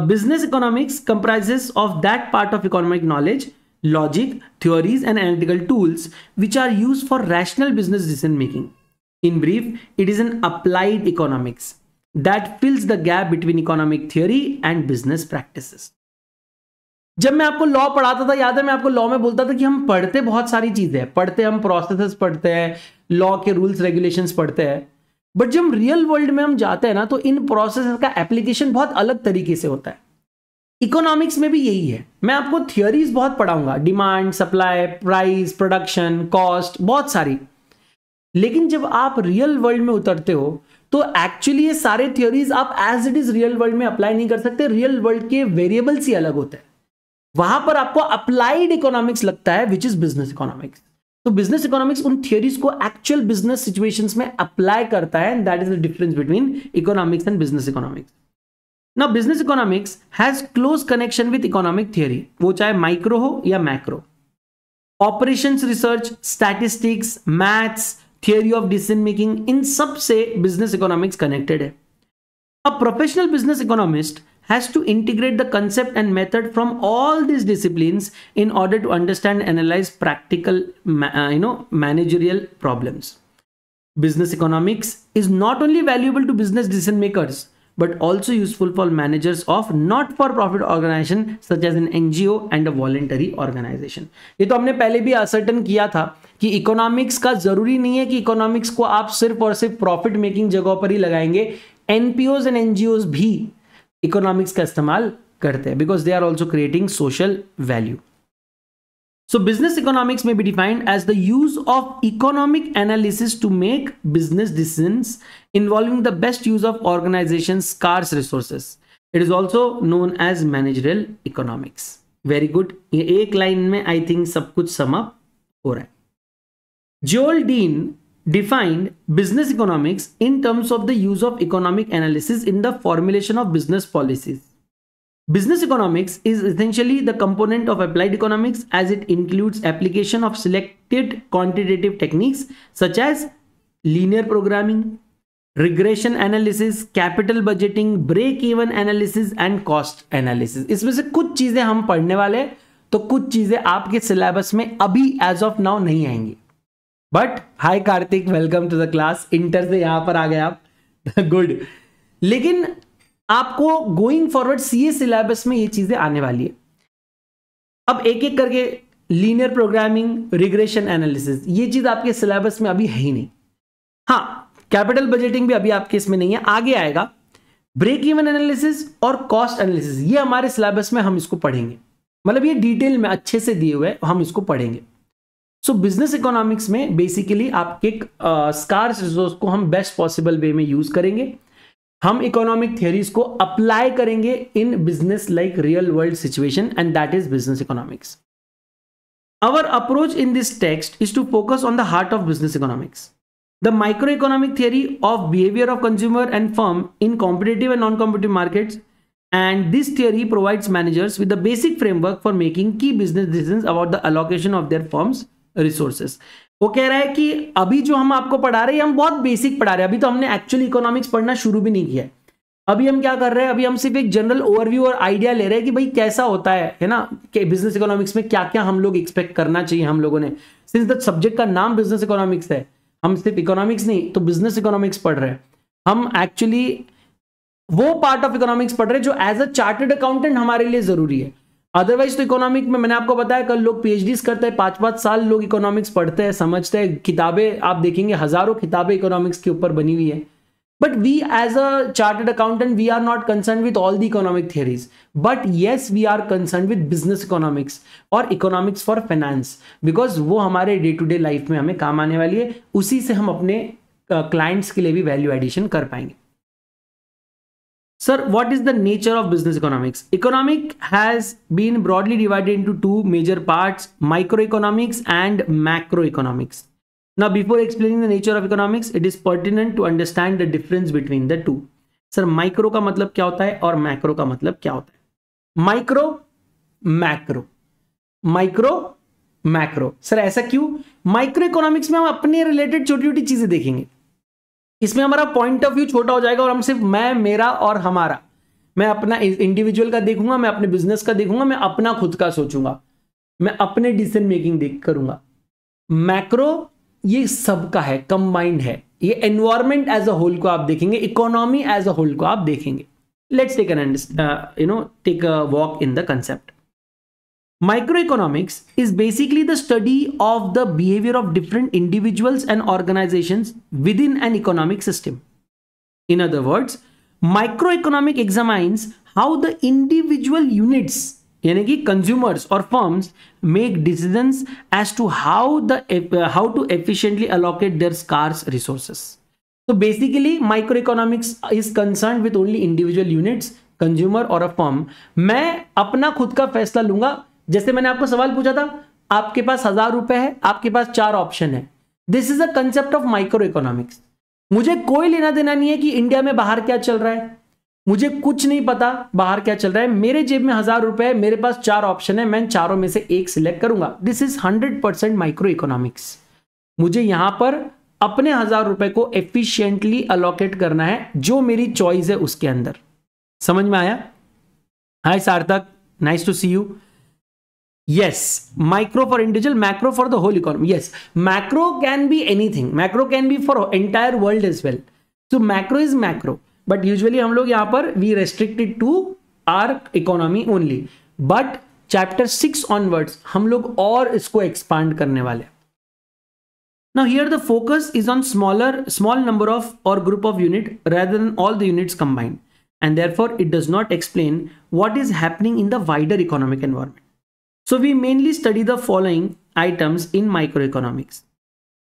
business economics comprises of that part of economic knowledge logic, theories and analytical tools which are used for rational business decision making. In brief, it is an applied economics that fills the gap between economic theory and business practices. जब मैं आपको लॉ पढ़ाता था याद है मैं आपको लॉ में बोलता था कि हम पढ़ते बहुत सारी चीजें हैं पढ़ते हम प्रोसेसेस पढ़ते हैं लॉ के रूल्स रेगुलेशंस पढ़ते हैं बट जब रियल वर्ल्ड में हम जाते हैं ना तो इन प्रोसेस का एप्लीकेशन बहुत अलग तरीके से होता है इकोनॉमिक्स में भी यही है मैं आपको थियोरीज बहुत पढ़ाऊंगा demand supply price production cost बहुत सारी लेकिन जब आप रियल वर्ल्ड में उतरते हो तो एक्चुअली ये सारे थियोरीज आप as it is real world में अप्लाई नहीं कर सकते रियल वर्ल्ड के वेरिएबल्स ही अलग होते हैं वहां पर आपको अप्लाइड इकोनॉमिक्स लगता है विच इज बिजनेस इकोनॉमिक्स तो बिजनेस इकोनॉमिक्स उन थियोरीज को एक्चुअल बिजनेस सिचुएशंस में अप्लाई करता है and that is the difference between economics and business economics Now, business economics has close connection with economic theory, wo chahe micro ho macro. Operations research, statistics, maths, theory of decision making, in sub se business economics connected A professional business economist has to integrate the concept and method from all these disciplines in order to understand analyze practical, uh, you know, managerial problems. Business economics is not only valuable to business decision makers, but also useful for managers of not for profit organization such as an NGO and a voluntary organization ये तो हमने पहले भी असर्टन किया था कि इकोनॉमिक्स का जरूरी नहीं है कि इकोनॉमिक्स को आप सिर्फ और सिर्फ प्रॉफिट मेकिंग जगहों पर ही लगाएंगे एनपीओज एंड एनजीओज भी इकोनॉमिक्स का इस्तेमाल करते हैं because they are also creating social value So business economics may be defined as the use of economic analysis to make business decisions involving the best use of organization's scarce resources. It is also known as managerial economics. Very good. In one line, mein, I think sab kuch sum up. Ho hai. Joel Dean defined business economics in terms of the use of economic analysis in the formulation of business policies. Business economics is essentially the component of applied economics as it includes application of selected quantitative techniques such as linear programming, regression analysis capital budgeting break even analysis and cost analysis इसमें से कुछ चीजें हम पढ़ने वाले तो कुछ चीजें आपके सिलेबस में अभी एज ऑफ नाउ नहीं आएंगी but hi Kartik welcome to the class इंटर से यहां पर आ गए आप गुड लेकिन आपको गोइंग फॉरवर्ड सीए सिलेबस में ये चीजें आने वाली है अब एक एक करके लीनियर प्रोग्रामिंग रिग्रेशन एनालिसिस ये चीज आपके सिलेबस में अभी है ही नहीं हाँ कैपिटल बजटिंग भी अभी आपके इसमें नहीं है आगे आएगा ब्रेक इवन एनालिसिस और कॉस्ट एनालिसिस ये हमारे सिलेबस में हम इसको पढ़ेंगे मतलब ये डिटेल में अच्छे से दिए हुए हम इसको पढ़ेंगे सो बिजनेस इकोनॉमिक्स में बेसिकली आपके स्कार्स रिसोर्स को हम बेस्ट पॉसिबल वे में यूज करेंगे हम इकोनॉमिक थियरीज को अप्लाई करेंगे in business like real world situation and that is business economics our approach in this text is to focus on the heart of business economics the micro economic theory of behaviour of consumer and firm in competitive and non competitive market and this theory provides managers with basic framework for making key business decision about the allocation of their firms resources वो कह रहा है कि अभी जो हम आपको पढ़ा रहे हैं हम बहुत बेसिक पढ़ा रहे हैं अभी तो हमने एक्चुअल इकोनॉमिक्स पढ़ना शुरू भी नहीं किया अभी हम क्या कर रहे हैं अभी हम सिर्फ एक जनरल ओवरव्यू और आइडिया ले रहे हैं कि भाई कैसा होता है है ना कि बिजनेस इकोनॉमिक्स में क्या क्या हम लोग एक्सपेक्ट करना चाहिए हम लोगों ने सिंस द सब्जेक्ट का नाम बिजनेस इकोनॉमिक्स है हम सिर्फ इकोनॉमिक्स नहीं तो बिजनेस इकोनॉमिक्स पढ़ रहे हैं हम एक्चुअली वो पार्ट ऑफ इकोनॉमिक्स पढ़ रहे हैं जो एज अ चार्टेड अकाउंटेंट हमारे लिए जरूरी है अदरवाइज तो इकोनॉमिक में मैंने आपको बताया कल लोग पीएचडीज करते हैं पाँच पाँच साल लोग इकोनॉमिक्स पढ़ते हैं समझते हैं किताबें आप देखेंगे हजारों किताबें इकोनॉमिक्स के ऊपर बनी हुई है but we as a chartered accountant we are not concern with all the economic theories but yes we are concern with business economics और इकोनॉमिक्स फॉर फाइनेंस बिकॉज वो हमारे डे टू डे लाइफ में हमें काम आने वाली है उसी से हम अपने क्लाइंट्स के लिए भी वैल्यू एडिशन कर पाएंगे Sir, what is the nature of business economics? Economic has been broadly divided into two major parts, microeconomics and macroeconomics. Now, before explaining the nature of economics, it is pertinent to understand the difference between the two. Sir, micro का मतलब क्या होता है और मैक्रो का मतलब क्या होता है micro macro micro macro sir ऐसा क्यों माइक्रो इकोनॉमिक्स में हम अपने रिलेटेड छोटी छोटी चीजें देखेंगे इसमें हमारा पॉइंट ऑफ व्यू छोटा हो जाएगा और हम सिर्फ मैं मेरा और हमारा मैं अपना इंडिविजुअल का देखूंगा मैं अपने बिजनेस का देखूंगा मैं अपना खुद का सोचूंगा मैं अपने डिसीजन मेकिंग देख करूंगा मैक्रो ये सबका है कंबाइंड है ये एनवायरमेंट एज अ होल को आप देखेंगे इकोनॉमी एज अ होल को आप देखेंगे let's take an under you know take a walk in the concept Microeconomics is basically the study of the behavior of different individuals and organizations within an economic system. In other words, microeconomic examines how the individual units यानी consumers or firms make decisions as to how the uh, how to efficiently allocate their scarce resources so basically microeconomics is concerned with only individual units consumer or a firm I will खुद my own decision. जैसे मैंने आपको सवाल पूछा था आपके पास हजार रुपए है आपके पास चार ऑप्शन है this is a concept of micro economics मुझे कोई लेना देना नहीं है कि इंडिया में बाहर क्या चल रहा है मुझे कुछ नहीं पता बाहर क्या चल रहा है मेरे जेब में हजार रुपए है मेरे पास चार ऑप्शन है मैं चारों में से एक सिलेक्ट करूंगा this is hundred percent micro economics मुझे यहां पर अपने हजार रुपए को एफिशिएंटली अलोकेट करना है जो मेरी चॉइस है उसके अंदर समझ में आया hi Sarthak nice to see you yes micro for individual macro for the whole economy yes macro can be anything macro can be for entire world as well so macro is macro but usually हम लोग यहाँ पर we restricted to our economy only but chapter 6 onwards हम लोग और इसको expand करने वाले now here the focus is on smaller small number of or group of unit rather than all the units combined and therefore it does not explain what is happening in the wider economic environment So we mainly study the following items in micro economics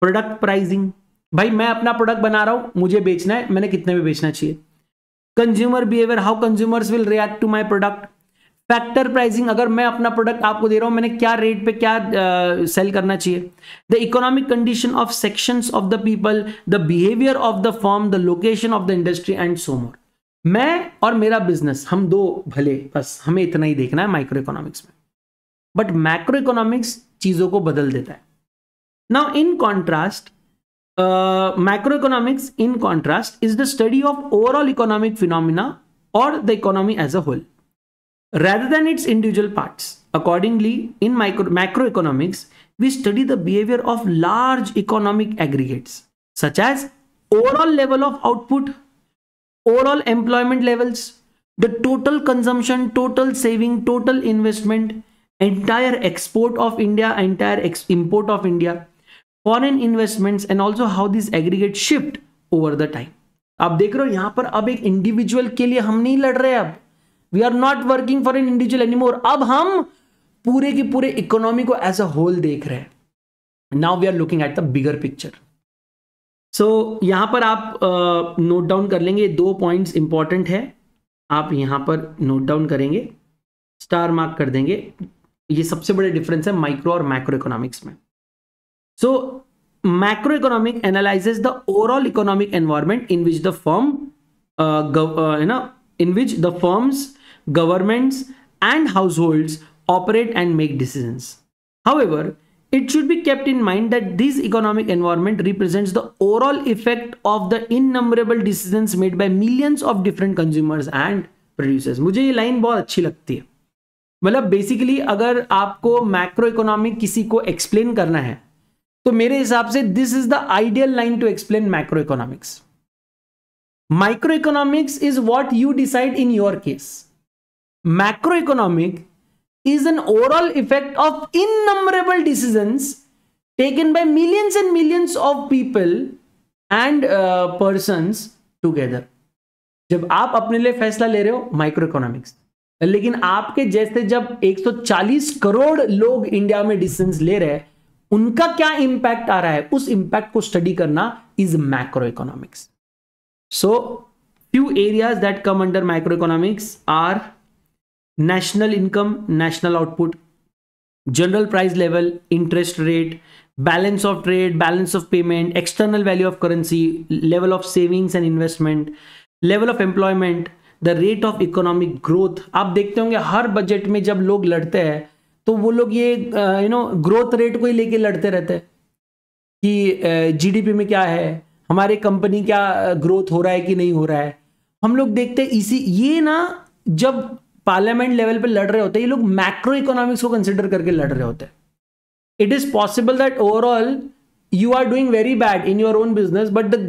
product pricing भाई मैं अपना प्रोडक्ट बना रहा हूं मुझे बेचना है मैंने कितने में बेचना चाहिए consumer behaviour how consumers will react to my product factor pricing अगर मैं अपना प्रोडक्ट आपको दे रहा हूं मैंने क्या रेट पे क्या सेल uh, करना चाहिए the economic condition of sections of the people the behaviour of the firm the location of the industry and so more मैं और मेरा बिजनेस हम दो भले बस हमें इतना ही देखना है माइक्रो इकोनॉमिक्स में बट मैक्रो इकोनॉमिक्स चीजों को बदल देता है now in contrast micro economics in contrast is the study of overall economic phenomena और the economy as a whole rather than its individual part accordingly in macro economics we study the behaviour of large economic aggregates such as overall level of output overall employment levels the total consumption total saving total investment entire export of India, entire import of India, foreign investments and also how this aggregate shift over the time. आप देख रहे हो यहां पर अब एक इंडिविजुअल के लिए हम नहीं लड़ रहे अब we are not working for an individual anymore अब हम पूरे की पूरे इकोनॉमी को एज अ होल देख रहे हैं now we are looking at the bigger picture so यहां पर आप नोट uh, डाउन कर लेंगे दो पॉइंट्स इंपॉर्टेंट है आप यहां पर नोट डाउन करेंगे स्टार मार्क कर देंगे ये सबसे बड़े डिफरेंस है माइक्रो और माइक्रो इकोनॉमिक्स में so micro economic analyse the overall economic environment in which the firm in which the firms governments and household operate and make decision however it should be kept in mind that this economic environment represent the overall effect of the innumerable decision made by millions of different consumers and producers मुझे ये लाइन बहुत अच्छी लगती है मतलब बेसिकली अगर आपको मैक्रो इकोनॉमिक किसी को एक्सप्लेन करना है तो मेरे हिसाब से this is the ideal line to explain macro economics micro economics is what you decide in your case macro economic is an overall effect of in decisions taken taken millions millions and millions of people and persons together जब आप अपने लिए फैसला ले रहे हो माइक्रो इकोनॉमिक्स लेकिन आपके जैसे जब 140 करोड़ लोग इंडिया में डिसीजन ले रहे हैं उनका क्या इंपैक्ट आ रहा है उस इंपैक्ट को स्टडी करना is micro economics so few areas that come under micro economics are national income national output general price level interest rate balance of trade balance of payment external value of currency level of savings and investment level of employment the rate of economic growth आप देखते होंगे हर बजट में जब लोग लड़ते हैं तो वो लोग ये यू नो ग्रोथ रेट को ही लेके लड़ते रहते हैं कि जीडीपी में क्या है हमारे कंपनी क्या ग्रोथ हो रहा है कि नहीं हो रहा है हम लोग देखते हैं इसी ये ना जब पार्लियामेंट लेवल पे लड़ रहे होते हैं ये लोग मैक्रो इकोनॉमिक्स को कंसिडर करके लड़ रहे होते हैं it is possible that overall you are doing very bad in your own business but the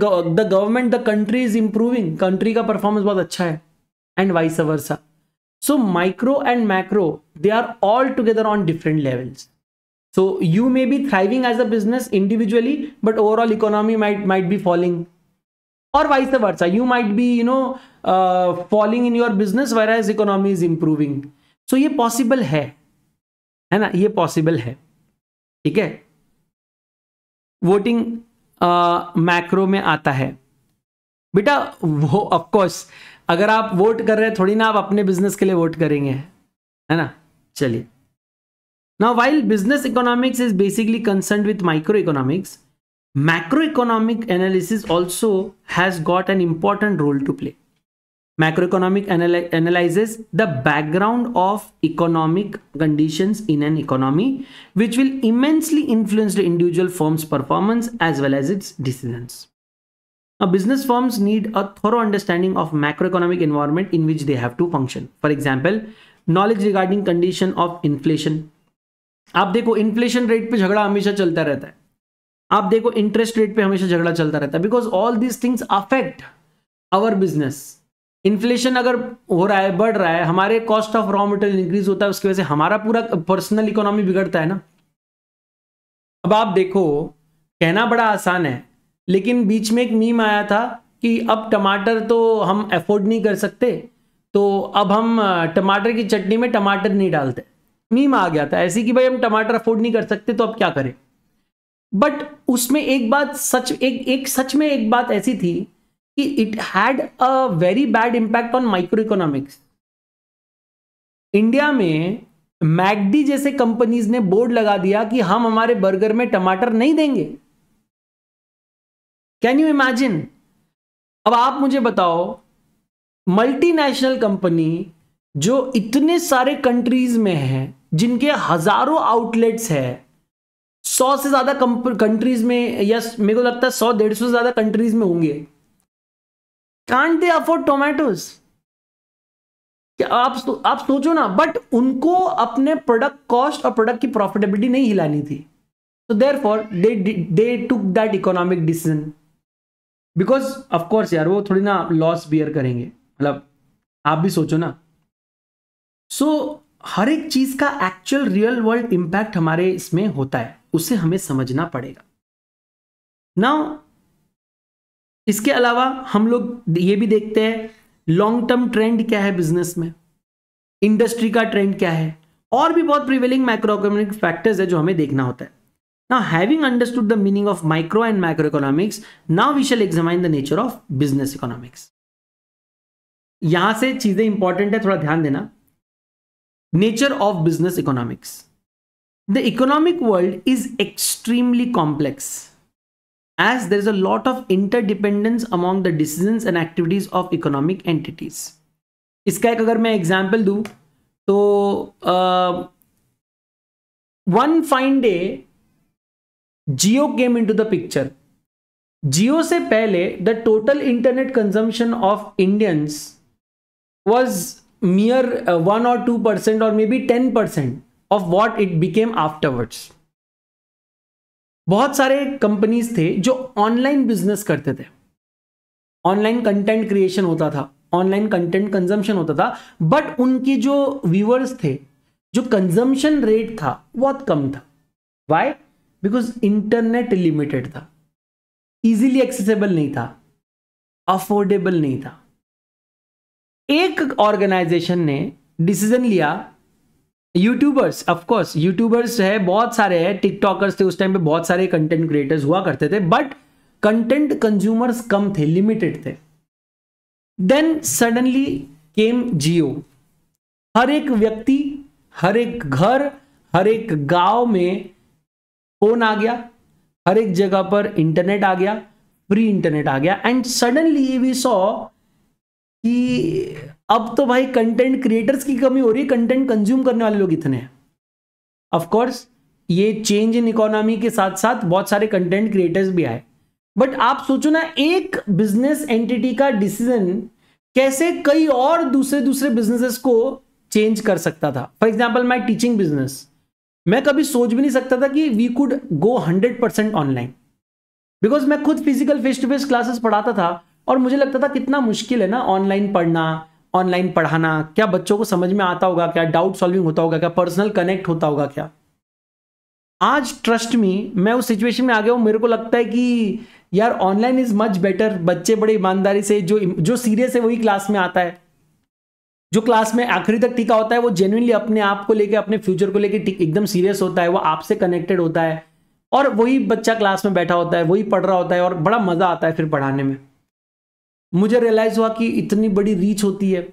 government the country is improving country का परफॉर्मेंस बहुत अच्छा है and vice versa so micro and macro they are all together on different levels so you may be thriving as a business individually but overall economy might might be following और vice versa you might be you know following in your business whereas economy is improving so ये पॉसिबल है है ना ये पॉसिबल है ठीक है वोटिंग मैक्रो uh, में आता है बेटा वो ऑफकोर्स अगर आप वोट कर रहे हैं थोड़ी ना आप अपने बिजनेस के लिए वोट करेंगे है ना चलिए now while business economics is basically concern with micro economics macro economic analysis also has got an important role to play macro economic analyses the background of economic condition in an economy which will immensely influence individual firms performance as well as its decision Now, business firms need a thorough understanding of macroeconomic environment in which they have to function. For example, knowledge regarding condition of inflation. आप देखो इन्फ्लेशन रेट पे झगड़ा हमेशा चलता रहता है आप देखो इंटरेस्ट रेट पे हमेशा झगड़ा चलता रहता है because all these things affect our business inflation अगर हो रहा है बढ़ रहा है हमारे cost of raw material increase होता है उसकी वजह से हमारा पूरा पर्सनल इकोनॉमी बिगड़ता है ना अब आप देखो कहना बड़ा आसान है लेकिन बीच में एक मीम आया था कि अब टमाटर तो हम अफोर्ड नहीं कर सकते तो अब हम टमाटर की चटनी में टमाटर नहीं डालते मीम आ गया था ऐसी कि भाई हम टमाटर अफोर्ड नहीं कर सकते तो अब क्या करें बट उसमें एक बात सच एक एक सच में एक बात ऐसी थी कि it had a very bad impact on micro economics India में मैगडी जैसे कंपनीज ने बोर्ड लगा दिया कि हम हमारे बर्गर में टमाटर नहीं देंगे कैन यू इमेजिन अब आप मुझे बताओ मल्टीनेशनल कंपनी जो इतने सारे कंट्रीज में है जिनके हजारों आउटलेट्स है सौ से ज्यादा कंट्रीज में या मेरे को लगता है सौ डेढ़ सौ से ज्यादा कंट्रीज में होंगे कांट दे अफोर्ड टोमेटोज आप सो, आप सोचो ना बट उनको अपने प्रोडक्ट कॉस्ट और प्रोडक्ट की प्रॉफिटेबिलिटी नहीं हिलानी थी तो therefore they took that economic decision because of course यार वो थोड़ी ना लॉस बियर करेंगे मतलब आप भी सोचो ना सो so, हर एक चीज का एक्चुअल रियल वर्ल्ड इंपैक्ट हमारे इसमें होता है उसे हमें समझना पड़ेगा नाउ इसके अलावा हम लोग ये भी देखते हैं लॉन्ग टर्म ट्रेंड क्या है बिजनेस में इंडस्ट्री का ट्रेंड क्या है और भी बहुत प्रिवेलिंग माइक्रो इकोनॉमिक फैक्टर्स है जो हमें देखना होता है Now, having understood the meaning of micro and macroeconomics, now we shall examine the nature of business economics. यहां से चीजें इंपॉर्टेंट है थोड़ा ध्यान देना nature of business economics the economic world is extremely complex as there is a lot of interdependence among the decisions and activities of economic entities. इसका एक अगर मैं एग्जाम्पल दूँ तो one fine day Jio came in to the picture Jio से पहले the total internet consumption of Indians was mere one और टू परसेंट और maybe ten percent of what it became afterwards बहुत सारे कंपनीज थे जो ऑनलाइन बिजनेस करते थे ऑनलाइन कंटेंट क्रिएशन होता था ऑनलाइन कंटेंट कंजम्पशन होता था बट उनके जो व्यूअर्स थे जो कंजम्पशन रेट था बहुत कम था वाई बिकॉज इंटरनेट लिमिटेड था इजीली एक्सेसिबल नहीं था अफोर्डेबल नहीं था एक ऑर्गेनाइजेशन ने डिसीजन लिया यूट्यूबर्स ऑफकोर्स यूट्यूबर्स है बहुत सारे हैं टिकटॉकर्स थे उस टाइम पे बहुत सारे कंटेंट क्रिएटर्स हुआ करते थे बट कंटेंट कंज्यूमर्स कम थे लिमिटेड थे देन सडनली केम जियो हर एक व्यक्ति हर एक घर हर एक गांव में फोन आ गया हर एक जगह पर इंटरनेट आ गया फ्री इंटरनेट आ गया एंड सडनली ये सॉ कि अब तो भाई कंटेंट क्रिएटर्स की कमी हो रही है कंटेंट कंज्यूम करने वाले लोग इतने हैं ऑफकोर्स ये चेंज इन इकोनॉमी के साथ साथ बहुत सारे कंटेंट क्रिएटर्स भी आए बट आप सोचो ना एक बिजनेस एंटिटी का डिसीजन कैसे कई और दूसरे दूसरे बिजनेसेस को चेंज कर सकता था for example my teaching business मैं कभी सोच भी नहीं सकता था कि we could go hundred percent online because मैं खुद physical face to face classes पढ़ाता था और मुझे लगता था कितना मुश्किल है ना ऑनलाइन पढ़ना ऑनलाइन पढ़ाना क्या बच्चों को समझ में आता होगा क्या डाउट सॉल्विंग होता होगा क्या पर्सनल कनेक्ट होता होगा क्या आज ट्रस्ट मी मैं उस सिचुएशन में आ गया हूँ मेरे को लगता है कि यार ऑनलाइन इज मच बेटर बच्चे बड़े ईमानदारी से जो जो सीरियस है वही क्लास में आता है जो क्लास में आखिरी तक टिका होता है वो जेन्यनली अपने आप को लेकर अपने फ्यूचर को लेकर एकदम सीरियस होता है वो आपसे कनेक्टेड होता है और वही बच्चा क्लास में बैठा होता है वही पढ़ रहा होता है और बड़ा मज़ा आता है फिर पढ़ाने में मुझे रियलाइज़ हुआ कि इतनी बड़ी रीच होती है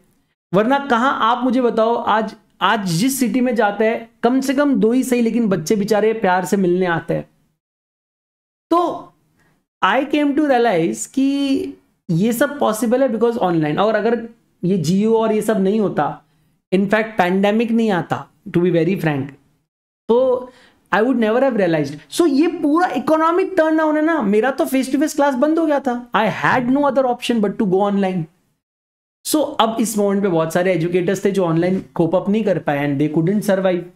वरना कहाँ आप मुझे बताओ आज आज जिस सिटी में जाते हैं कम से कम दो ही सही लेकिन बच्चे बेचारे प्यार से मिलने आते हैं तो आई केम टू रियलाइज कि ये सब पॉसिबल है बिकॉज ऑनलाइन और अगर ये जियो और ये सब नहीं होता इनफैक्ट पैंडेमिक नहीं आता टू बी वेरी फ्रैंक तो I would never have realise so ये पूरा इकोनॉमिक टर्न डाउन है ना मेरा तो फेस टू फेस क्लास बंद हो गया था I had no other option but to go online so अब इस मोमेंट पे बहुत सारे एजुकेटर्स थे जो ऑनलाइन कोप अप नहीं कर पाए एंड दे कुडेंट सर्वाइव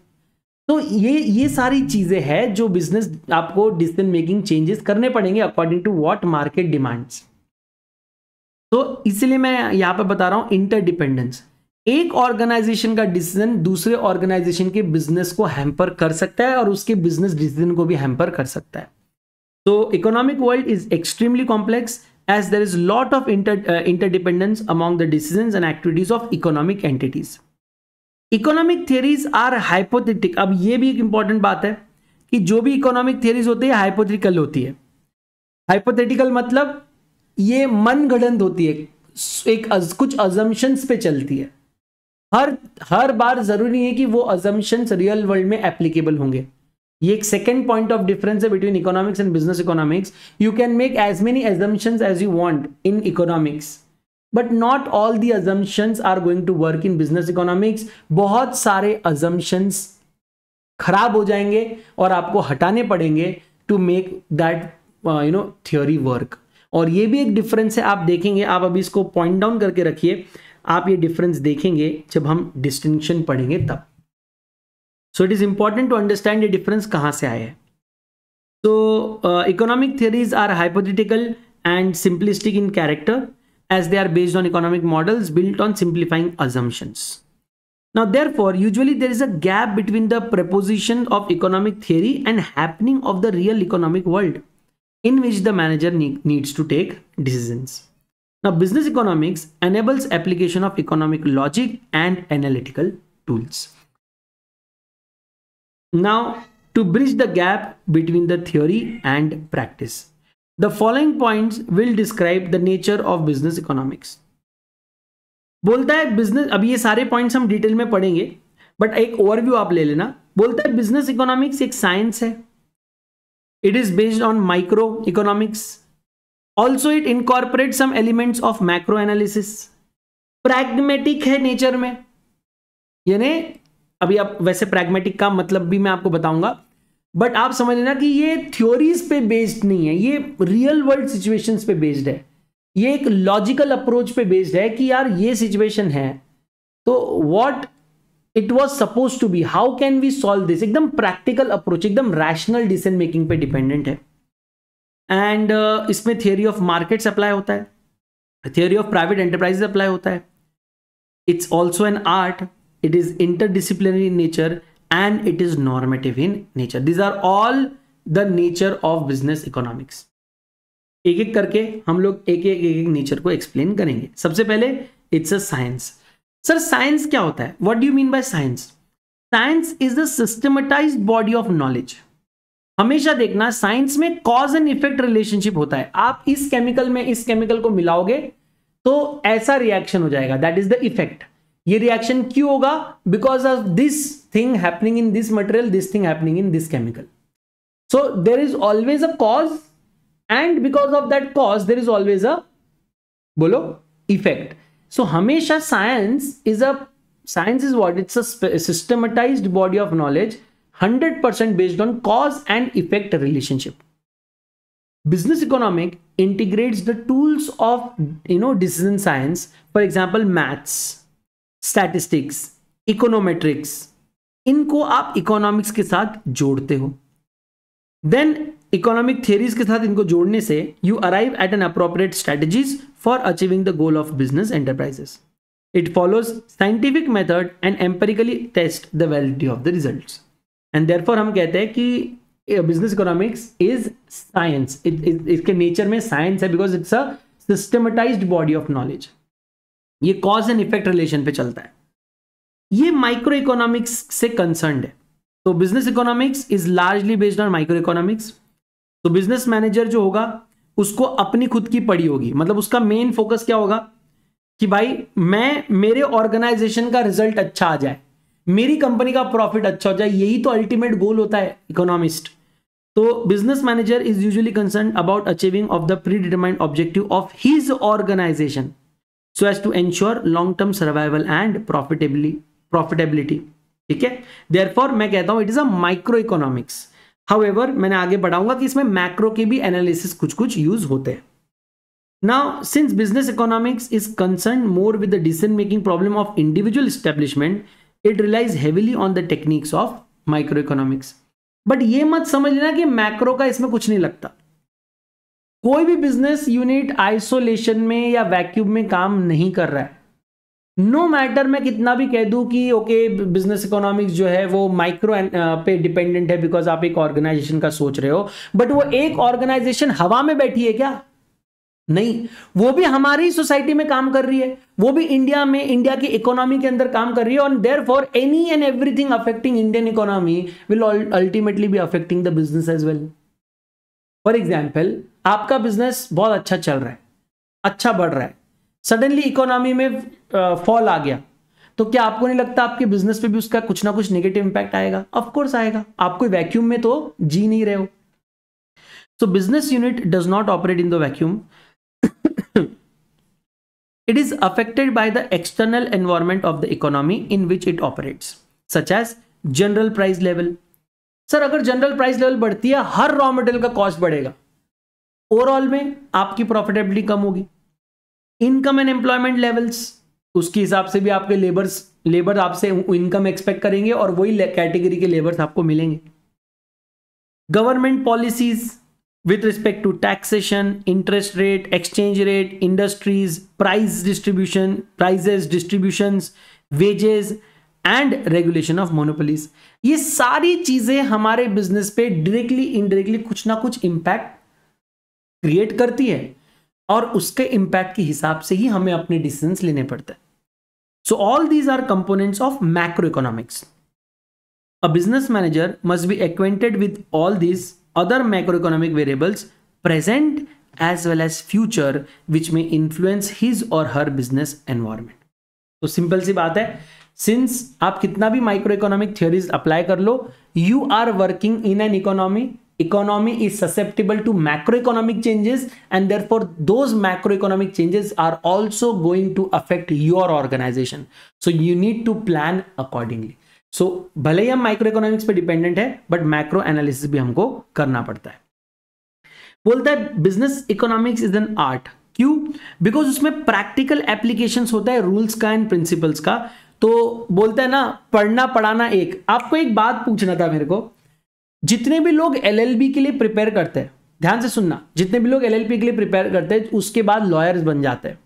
तो ये ये सारी चीजें हैं जो बिजनेस आपको डिसीजन मेकिंग चेंजेस करने पड़ेंगे according to what market demands तो इसलिए मैं यहां पर बता रहा हूं इंटरडिपेंडेंस एक ऑर्गेनाइजेशन का डिसीजन दूसरे ऑर्गेनाइजेशन के बिजनेस को हैम्पर कर सकता है और उसके बिजनेस डिसीजन को भी हैम्पर कर सकता है तो economic world is extremely complex as there is lot of inter interdependence among the decision and activities of economic entities economic theories are hypothetic अब ये भी एक इंपॉर्टेंट बात है कि जो भी इकोनॉमिक थियरीज होती है हाइपोथेटिकल होती है हाइपोथेटिकल मतलब ये मनगढ़ंत होती है एक अज, कुछ अजम्पन्स पे चलती है हर हर बार जरूरी है कि वो अजम्पन्स रियल वर्ल्ड में एप्लीकेबल होंगे ये एक सेकेंड पॉइंट ऑफ डिफरेंस है between economics and business economics you can make as many assumptions as you want in economics but not all the assumptions are going to work in business economics बहुत सारे अजम्पन्स खराब हो जाएंगे और आपको हटाने पड़ेंगे to make that you know theory work और ये भी एक डिफरेंस है आप देखेंगे आप अभी इसको पॉइंट डाउन करके रखिए आप ये डिफरेंस देखेंगे जब हम डिस्टिंक्शन पढ़ेंगे तब so it is important to understand ये डिफरेंस कहां से आए तो economic theories are hypothetical and simplistic in character as they are based on economic models built on simplifying assumptions now therefore usually there is a gap between the proposition of economic theory and happening of the real economic world in which the manager ne needs to take decisions. Now, business economics enables application of economic logic and analytical tools. Now, to bridge the gap between the theory and practice, the following points will describe the nature of business economics. बोलता है बिजनेस अभी ये सारे पॉइंट्स हम डिटेल में पढ़ेंगे बट एक ओवरव्यू आप ले लेना बोलता है बिजनेस इकोनॉमिक्स एक साइंस है It is based on microeconomics. Also, it incorporates some elements of macro analysis. Pragmatic है नेचर में यानी अभी आप वैसे प्रैग्मेटिक का मतलब भी मैं आपको बताऊंगा बट आप समझ लेना कि ये थ्योरीज पे बेस्ड नहीं है ये रियल वर्ल्ड सिचुएशंस पे बेस्ड है ये एक लॉजिकल अप्रोच पे बेस्ड है कि यार ये सिचुएशन है तो what it was suppose to be how can we solve this एकदम प्रैक्टिकल अप्रोच एकदम रैशनल डिसीजन मेकिंग पे डिपेंडेंट है एंड uh, इसमें थियोरी ऑफ मार्केट्स अप्लाई होता है theory of private enterprise apply होता है it's also an art is interdisciplinary in nature and it is normative in nature these are all the nature of business economics एक एक करके हम लोग एक एक एक एक नेचर को एक्सप्लेन करेंगे सबसे पहले it's a science sir science क्या होता है what do mean by science science is the systematize body of knowledge हमेशा देखना साइंस में कॉज एंड इफेक्ट रिलेशनशिप होता है आप इस केमिकल में इस केमिकल को मिलाओगे तो ऐसा रिएक्शन हो जाएगा दैट इज द इफेक्ट ये रिएक्शन क्यों होगा because of this thing happening in this material this thing happening in this chemical so there is always a cause and because of that cause there is always a बोलो इफेक्ट सो हमेशा science is a science is what it's a systematize body of knowledge hundred percent based on cause and effect relationship business economic integrate the tools of you know decision science for example maths statistics econometrics इनको आप इकोनॉमिक्स के साथ जोड़ते हो देन इकोनॉमिक थियरीज के साथ इनको जोड़ने से you arrive at an appropriate strategies for achieving the goal of business enterprises it follows scientific method and empirically test the validity of the result and therefore हम कहते हैं कि बिजनेस इकोनॉमिक्स इज साइंस इसके नेचर में साइंस है because it's a systematize body of knowledge ये कॉज एंड इफेक्ट रिलेशन पे चलता है ये माइक्रो इकोनॉमिक्स से कंसर्न है तो business economics is largely based on micro economics तो बिजनेस मैनेजर जो होगा उसको अपनी खुद की पड़ी होगी मतलब उसका मेन फोकस क्या होगा कि भाई मैं मेरे ऑर्गेनाइजेशन का रिजल्ट अच्छा आ जाए मेरी कंपनी का प्रॉफिट अच्छा हो जाए यही तो अल्टीमेट गोल होता है इकोनॉमिस्ट तो business manager is usually concern about achieving of the predetermined objective of his organisation so as to ensure long term survival and profitably profitability ठीक है देयर मैं कहता हूं it is a micro economics ever मैंने आगे बढ़ाऊंगा कि इसमें मैक्रो के भी एनालिसिस कुछ कुछ यूज होते हैं now since business economics is concern more with decision making problem of individual establishment it relies heavily on the techniques of micro economics but ये मत समझ लेना कि मैक्रो का इसमें कुछ नहीं लगता कोई भी बिजनेस यूनिट आइसोलेशन में या वैक्यूम में काम नहीं कर रहा है नो no मैटर मैं कितना भी कह दूं कि ओके बिजनेस इकोनॉमिक्स जो है वो माइक्रो पे डिपेंडेंट है बिकॉज आप एक ऑर्गेनाइजेशन का सोच रहे हो बट वो एक ऑर्गेनाइजेशन हवा में बैठी है क्या नहीं वो भी हमारी सोसाइटी में काम कर रही है वो भी इंडिया में इंडिया की इकोनॉमी के अंदर काम कर रही है और therefore any and everything affecting Indian economy will ultimately be affecting the business as well for example आपका बिजनेस बहुत अच्छा चल रहा है अच्छा बढ़ रहा है सडनली इकोनॉमी में फॉल आ गया तो क्या आपको नहीं लगता आपके बिजनेस पे भी उसका कुछ ना कुछ नेगेटिव इंपैक्ट आएगा ऑफकोर्स आएगा आप कोई वैक्यूम में तो जी नहीं रहे हो so business unit does not operate in the vacuum it is affected by the external environment of the economy in which it operates such as general price level sir अगर जनरल प्राइस लेवल बढ़ती है हर रॉ मटेरियल का कॉस्ट बढ़ेगा ओवरऑल में आपकी प्रॉफिटेबिलिटी कम होगी इनकम एंड एम्प्लॉयमेंट लेवल्स उसके हिसाब से भी आपके लेबर्स लेबर आपसे इनकम एक्सपेक्ट करेंगे और वही कैटेगरी के लेबर्स आपको मिलेंगे government policies with respect to taxation interest rate exchange rate industries price distribution prices distribution wages and regulation of monopolies ये सारी चीजें हमारे बिजनेस पे डायरेक्टली इनडायरेक्टली कुछ ना कुछ इम्पैक्ट क्रिएट करती है और उसके इंपैक्ट के हिसाब से ही हमें अपने डिसीजन लेने पड़ते हैं so all these are components of macro economics a business manager must be acquainted with all these other macro economic variables present as well as future which may influence his or her business environment तो सिंपल सी बात है सिंस आप कितना भी माइक्रो इकोनॉमिक थियोरीज अप्लाई कर लो you are working in an economy economy is susceptible to macroeconomic changes and therefore those macroeconomic changes are also going to affect your organization so you need to plan accordingly so, bhale ही हम माइक्रो इकोनॉमिक्स पे डिपेंडेंट है बट माइक्रो एनालिसिस भी हमको करना पड़ता है बोलता है बिजनेस इकोनॉमिक्स इज एन क्यों बिकॉज उसमें प्रैक्टिकल एप्लीकेशन होता है रूल्स का एंड प्रिंसिपल्स का तो बोलते हैं ना पढ़ना पढ़ाना एक आपको एक बात पूछना था मेरे को जितने भी लोग एल के लिए प्रिपेयर करते हैं ध्यान से सुनना जितने भी लोग एल के लिए प्रिपेयर करते हैं उसके बाद लॉयर्स बन जाते हैं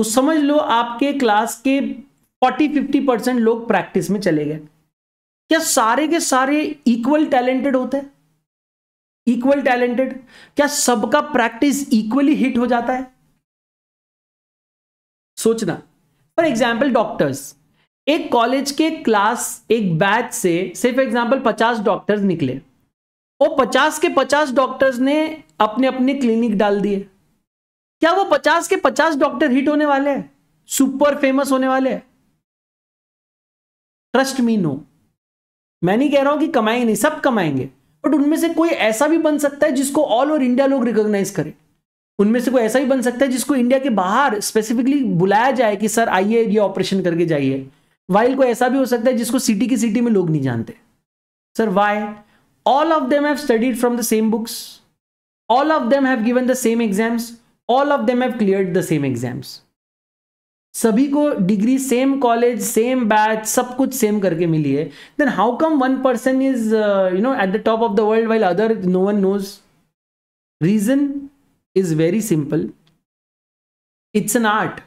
उस समझ लो आपके क्लास के 40-50 परसेंट लोग प्रैक्टिस में चले गए क्या सारे के सारे इक्वल टैलेंटेड होते हैं इक्वल टैलेंटेड क्या सबका प्रैक्टिस इक्वली हिट हो जाता है सोचना फॉर एग्जाम्पल डॉक्टर्स एक कॉलेज के क्लास एक बैच से सिर्फ एग्जाम्पल पचास डॉक्टर्स निकले वो पचास के पचास डॉक्टर्स ने अपने अपने क्लिनिक डाल दिए क्या वो पचास के पचास डॉक्टर हिट होने वाले हैं सुपर फेमस होने वाले हैं ट्रस्ट मी नो मैं नहीं कह रहा हूं कि कमाएंगे नहीं सब कमाएंगे बट उनमें से कोई ऐसा भी बन सकता है जिसको ऑल ओवर इंडिया लोग रिकॉग्नाइज करें उनमें से कोई ऐसा भी बन सकता है जिसको इंडिया के बाहर स्पेसिफिकली बुलाया जाए कि सर आइए ये ऑपरेशन करके जाइए वाइल को ऐसा भी हो सकता है जिसको सिटी की सिटी में लोग नहीं जानते sir why all of them have studied from the same books all of them have given the same exams all of them have clear the same exams सभी को degree same college same batch सब कुछ सेम करके मिली है then how come one person is you know at the top of the world while other no one knows reason is very simple it's an art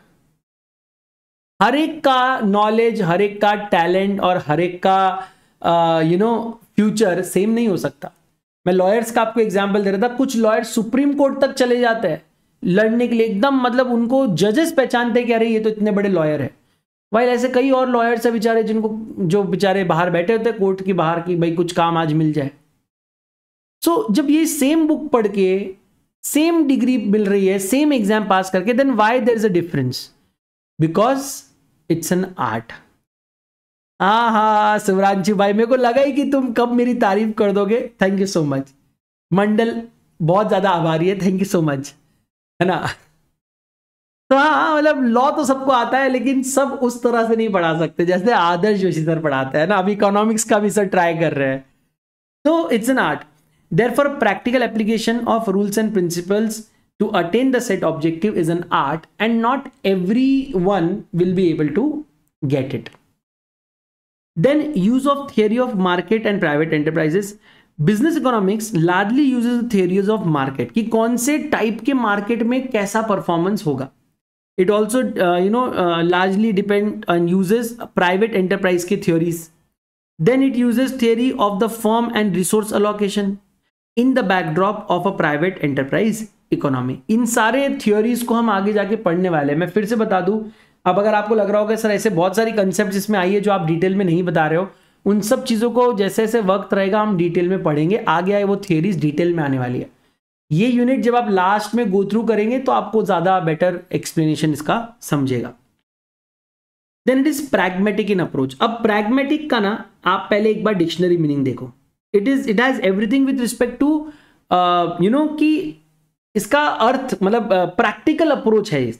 हर एक का नॉलेज हर एक का टैलेंट और हर एक का यू नो फ्यूचर सेम नहीं हो सकता मैं लॉयर्स का आपको एग्जाम्पल दे रहा था कुछ लॉयर्स सुप्रीम कोर्ट तक चले जाते हैं लड़ने के लिए एकदम मतलब उनको जजेस पहचानते हैं कि अरे ये तो इतने बड़े लॉयर है भाई ऐसे कई और लॉयर्स हैं बेचारे जिनको जो बेचारे बाहर बैठे होते हैं कोर्ट के बाहर की भाई कुछ काम आज मिल जाए सो so, जब ये सेम बुक पढ़ के सेम डिग्री मिल रही है सेम एग्जाम पास करके then why there is a difference because it's an art हाँ हाँ जी भाई मेरे को लगा ही कि तुम कब मेरी तारीफ कर दोगे thank you so much Mandal बहुत ज़्यादा आभारी है थैंक यू सो मच है ना तो हाँ, हाँ मतलब लॉ तो सबको आता है लेकिन सब उस तरह से नहीं पढ़ा सकते जैसे आदर्श जोशी सर पढ़ाते हैं ना अब इकोनॉमिक्स का भी सर ट्राई कर रहे हैं तो it's an art therefore practical application of rules and principles to attain the set objective is an art and not everyone will be able to get it. Then use of theory of market and private enterprises. Business economics largely uses theories of market कि कौन से टाइप के मार्केट में कैसा परफॉर्मेंस होगा it also you know largely depend on uses private enterprise की theories then it uses theory of the form and resource allocation in the backdrop of a private enterprise economy इन सारे थ्योरीज को हम आगे जाके पढ़ने वाले हैं मैं फिर से बता दूं अब अगर आपको लग रहा होगा सर ऐसे बहुत सारी कंसेप्ट इसमें आई है जो आप डिटेल में नहीं बता रहे हो उन सब चीज़ों को जैसे जैसे वक्त रहेगा हम डिटेल में पढ़ेंगे आगे आए वो थियोरीज डिटेल में आने वाली है ये यूनिट जब आप लास्ट में गो थ्रू करेंगे तो आपको ज़्यादा बेटर एक्सप्लेनेशन इसका समझेगा then it is pragmatic in approach अब प्रैग्मेटिक का ना आप पहले एक बार डिक्शनरी मीनिंग देखो it is it has everything with respect to you know कि इसका अर्थ मतलब प्रैक्टिकल अप्रोच है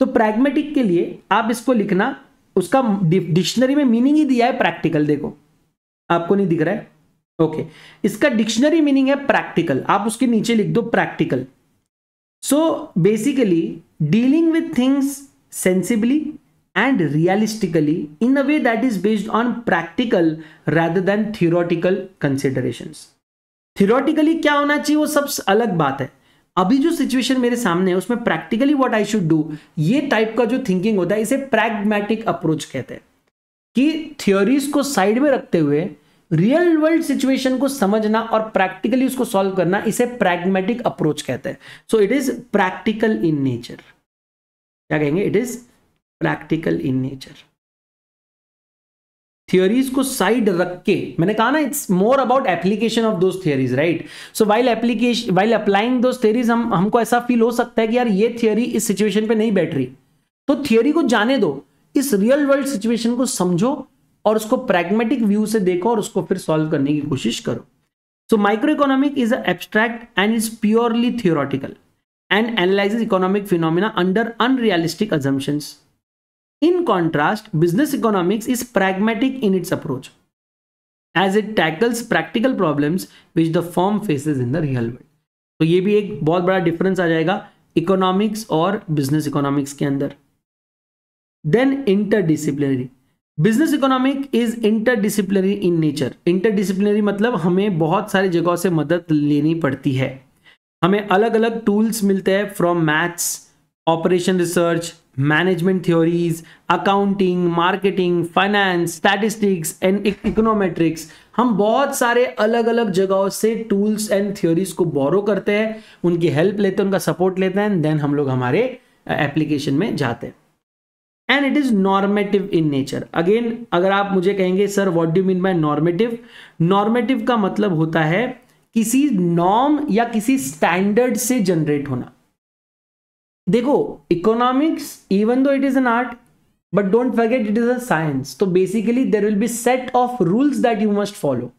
तो प्रैग्मेटिक के लिए आप इसको लिखना उसका डिक्शनरी में मीनिंग ही दिया है प्रैक्टिकल देखो आपको नहीं दिख रहा है ओके okay. इसका डिक्शनरी मीनिंग है प्रैक्टिकल आप उसके नीचे लिख दो practical so basically dealing with things sensibly and realistically in a way that is based on practical rather than theoretical consideration theoretically क्या होना चाहिए वो सब अलग बात है अभी जो सिचुएशन मेरे सामने है उसमें practically what I should do ये टाइप का जो थिंकिंग होता है इसे प्रैग्मेटिक अप्रोच कहते हैं कि थियोरीज को साइड में रखते हुए रियल वर्ल्ड सिचुएशन को समझना और प्रैक्टिकली उसको सॉल्व करना इसे प्रैग्मेटिक अप्रोच कहते हैं so it is practical in nature क्या कहेंगे it is practical in nature theories को साइड रख के मैंने कहा ना it's more about application of those theories right so while application while applying those theories हम हमको ऐसा फील हो सकता है कि यार ये थियोरी इस सिचुएशन पे नहीं बैठ रही तो थियोरी को जाने दो इस रियल वर्ल्ड सिचुएशन को समझो और उसको प्रैग्मेटिक व्यू से देखो और उसको फिर सॉल्व करने की कोशिश करो so micro economic is abstract and is purely theoretical and analyse economic phenomena under unrealistic assumptions In contrast, business economics is pragmatic in its approach as it tackles practical problems which the firm faces in the real world. तो ये भी एक बहुत बड़ा डिफरेंस आ जाएगा इकोनॉमिक्स और बिजनेस इकोनॉमिक्स के अंदर then interdisciplinary business economic is interdisciplinary in nature interdisciplinary मतलब हमें बहुत सारी जगहों से मदद लेनी पड़ती है हमें अलग अलग टूल्स मिलते हैं from maths operation research management theories accounting marketing finance statistics and econometrics हम बहुत सारे अलग अलग जगहों से टूल्स एंड थ्योरीज को बोरो करते हैं उनकी हेल्प लेते हैं उनका सपोर्ट लेते हैं देन हम लोग हमारे एप्लीकेशन में जाते हैं and it is normative in nature again अगर आप मुझे कहेंगे sir what do mean by normative normative का मतलब होता है किसी नॉर्म या किसी स्टैंडर्ड से जनरेट होना देखो economics even though it is an art but don't forget it is a science तो basically there will be set of rules that you must follow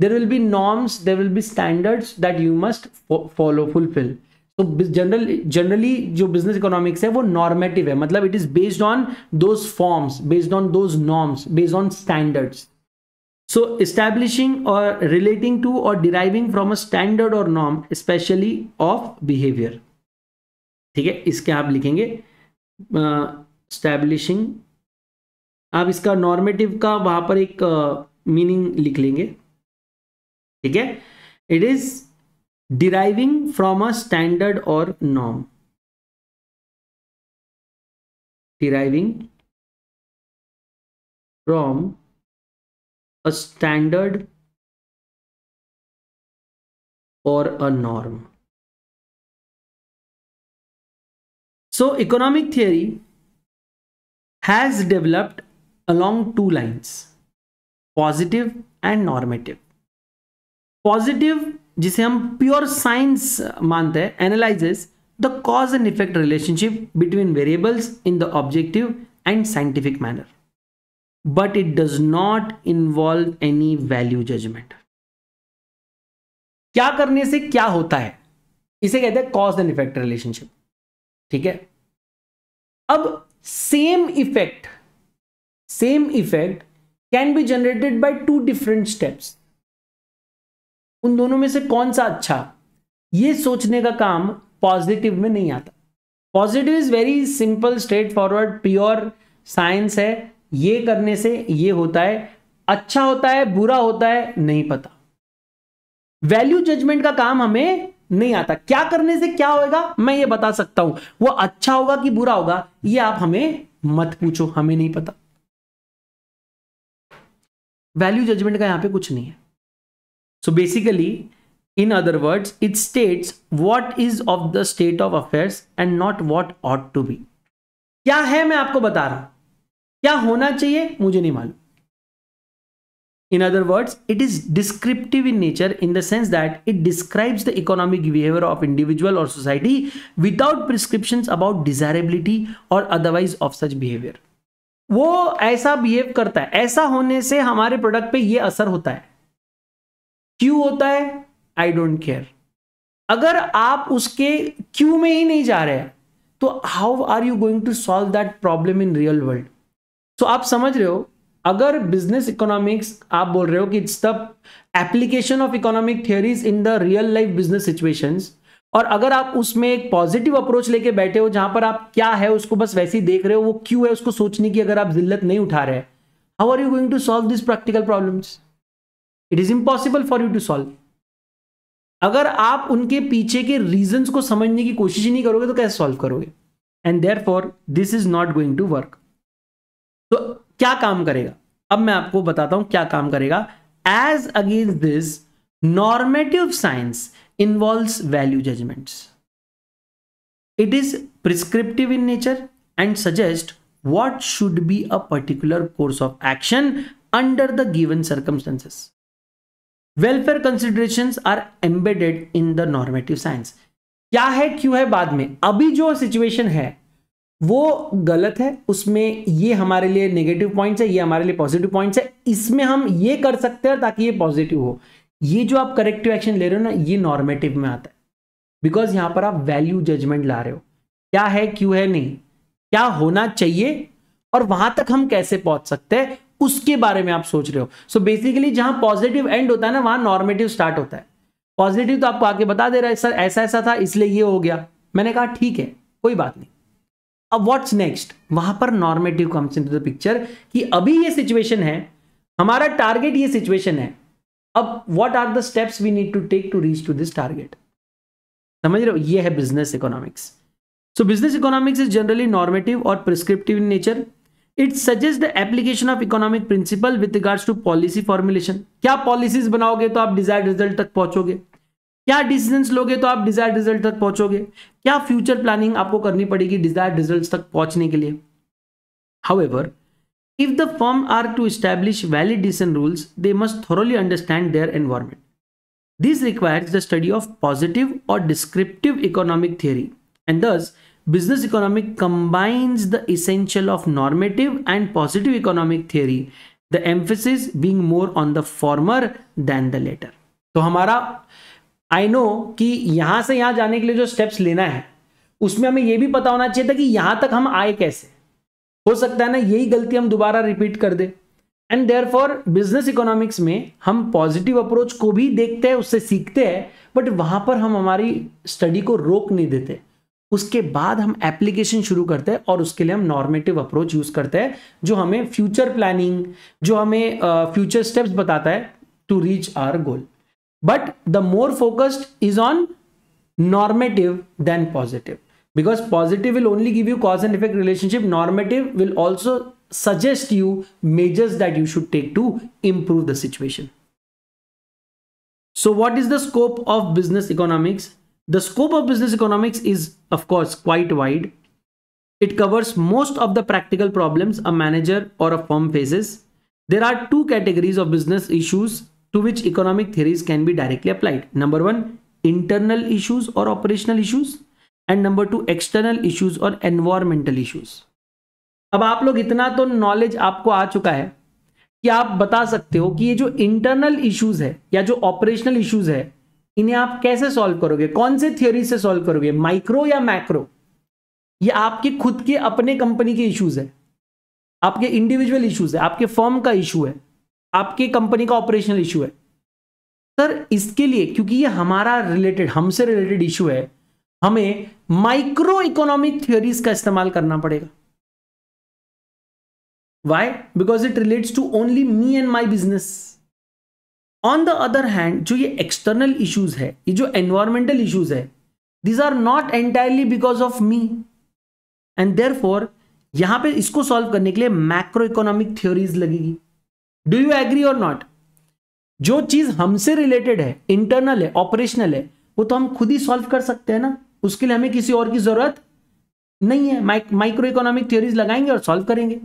there will be norms there will be standards that you must follow fulfil तो जनरल जनरली जो बिजनेस इकोनॉमिक्स है वो नॉर्मेटिव है मतलब it is based on those forms based on those norms based on standards so establishing और relating to or deriving from a standard or norm specially of behaviour ठीक है इसके आप लिखेंगे स्टैब्लिशिंग आप इसका नॉर्मेटिव का वहां पर एक मीनिंग लिख लेंगे ठीक है it is deriving from a standard or norm deriving from a standard or a norm So economic theory has developed along two lines, positive and normative. Positive जिसे हम प्योर साइंस मानते हैं analyses the cause and effect relationship between variables in the objective and scientific manner but it does not involve any value judgement क्या करने से क्या होता है इसे कहते हैं कॉज एंड इफेक्ट रिलेशनशिप ठीक है अब same effect same effect can be generated by two different steps उन दोनों में से कौन सा अच्छा ये सोचने का काम पॉजिटिव में नहीं आता positive is very simple straightforward pure science है ये करने से ये होता है अच्छा होता है बुरा होता है नहीं पता वैल्यू जजमेंट का काम हमें नहीं आता क्या करने से क्या होगा मैं ये बता सकता हूं वो अच्छा होगा कि बुरा होगा ये आप हमें मत पूछो हमें नहीं पता वैल्यू जजमेंट का यहां पे कुछ नहीं है so basically in other words it states what is of the state of affairs and not what ought to be क्या है मैं आपको बता रहा हूं क्या होना चाहिए मुझे नहीं मालूम In other words, it is descriptive in nature in the sense that it describes the economic behavior of individual or society without prescriptions about desirability or otherwise of such behavior. wo aisa behave karta hai aisa hone se hamare product pe ye asar hota hai क्यों hota hai i don't care agar aap uske क्यू mein hi nahi ja rahe हैं तो how are you going to solve that problem in real world so आप समझ रहे हो अगर बिजनेस इकोनॉमिक्स आप बोल रहे हो कि it's the application of economic theories in the real life business situations और अगर आप उसमें एक पॉजिटिव अप्रोच लेके बैठे हो जहां पर आप क्या है उसको बस वैसे ही देख रहे हो वो क्यों है उसको सोचने की अगर आप जिल्लत नहीं उठा रहे how are you going to solve this practical problems it is impossible for you to solve अगर आप उनके पीछे के रीजन को समझने की कोशिश ही नहीं करोगे तो कैसे सॉल्व करोगे and therefore this is not going to work तो क्या काम करेगा अब मैं आपको बताता हूं क्या काम करेगा as against this normative science involve value judgement it is prescriptive in nature and suggest what should be a particular course of action under the given circumstances welfare consideration are embedded in the normative science क्या है क्यों है बाद में अभी जो सिचुएशन है वो गलत है उसमें ये हमारे लिए नेगेटिव पॉइंट्स है ये हमारे लिए पॉजिटिव पॉइंट्स है इसमें हम ये कर सकते हैं ताकि ये पॉजिटिव हो ये जो आप करेक्टिव एक्शन ले रहे हो ना ये नॉर्मेटिव में आता है बिकॉज यहां पर आप वैल्यू जजमेंट ला रहे हो क्या है क्यों है नहीं क्या होना चाहिए और वहां तक हम कैसे पहुंच सकते हैं उसके बारे में आप सोच रहे हो सो बेसिकली जहां पॉजिटिव एंड होता है ना वहां नॉर्मेटिव स्टार्ट होता है पॉजिटिव तो आपको आगे बता दे रहा है सर ऐसा ऐसा था इसलिए ये हो गया मैंने कहा ठीक है कोई बात नहीं अब व्हाट्स नेक्स्ट वहां पर normative comes in to the picture कि अभी ये सिचुएशन है हमारा टारगेट ये सिचुएशन है अब what are the steps we need to take to reach to this target समझ रहे हो ये है business economics so business economics is generally normative और prescriptive in nature it suggest the application of economic principle with regards to policy formulation क्या पॉलिसीज बनाओगे तो आप डिजायर्ड रिजल्ट तक पहुंचोगे क्या डिसीजन लोगे तो आप डिजायर रिजल्ट तक पहुंचोगे क्या फ्यूचर प्लानिंग आपको करनी पड़ेगी डिजायर रिजल्ट तक पहुंचने के लिए however if the firm are to establish valid decision rules they must thoroughly understand their environment this requires the study of positive और descriptive economic theory and thus business economic combines the essential of normative and positive economic theory the emphasis being more on the former than the latter तो हमारा आई नो कि यहाँ से यहाँ जाने के लिए जो स्टेप्स लेना है उसमें हमें यह भी पता होना चाहिए था कि यहाँ तक हम आए कैसे हो सकता है ना यही गलती हम दोबारा रिपीट कर दे and therefore business economics में हम पॉजिटिव अप्रोच को भी देखते हैं उससे सीखते हैं बट वहाँ पर हम हमारी स्टडी को रोक नहीं देते उसके बाद हम एप्लीकेशन शुरू करते हैं और उसके लिए हम नॉर्मेटिव अप्रोच यूज़ करते हैं जो हमें फ्यूचर प्लानिंग जो हमें फ्यूचर uh, स्टेप्स बताता है to reach our goal but the more focused is on normative than positive because positive will only give you cause and effect relationship normative will also suggest you measures that you should take to improve the situation so what is the scope of business economics the scope of business economics is of course quite wide it covers most of the practical problems a manager or a firm faces there are two categories of business issues to which economic theories can be directly applied number one internal issues और operational issues and number two external issues और एनवायरमेंटल इशूज अब आप लोग इतना तो नॉलेज आपको आ चुका है कि आप बता सकते हो कि ये जो इंटरनल इशूज है या जो ऑपरेशनल इशूज है इन्हें आप कैसे सॉल्व करोगे कौन से थियोरी से सॉल्व करोगे माइक्रो या मैक्रो ये आपके खुद के अपने कंपनी के इश्यूज है आपके इंडिविजुअल इश्यूज है आपके फॉर्म का इशू है आपकी कंपनी का ऑपरेशनल इशू है सर इसके लिए क्योंकि ये हमारा रिलेटेड हमसे रिलेटेड इशू है हमें माइक्रो इकोनॉमिक थियोरीज का इस्तेमाल करना पड़ेगा why because it relates to only me and my business on the other hand जो ये एक्सटर्नल इशूज है ये जो एनवायरमेंटल इशूज है these are not entirely because of me and therefore यहां पर इसको सॉल्व करने के लिए मैक्रो इकोनॉमिक थ्योरीज लगेगी डू यू एग्री और नॉट जो चीज हमसे रिलेटेड है इंटरनल है ऑपरेशनल है वो तो हम खुद ही सॉल्व कर सकते हैं ना उसके लिए हमें किसी और की जरूरत नहीं है माइक्रो इकोनॉमिक थ्योरीज लगाएंगे और सॉल्व करेंगे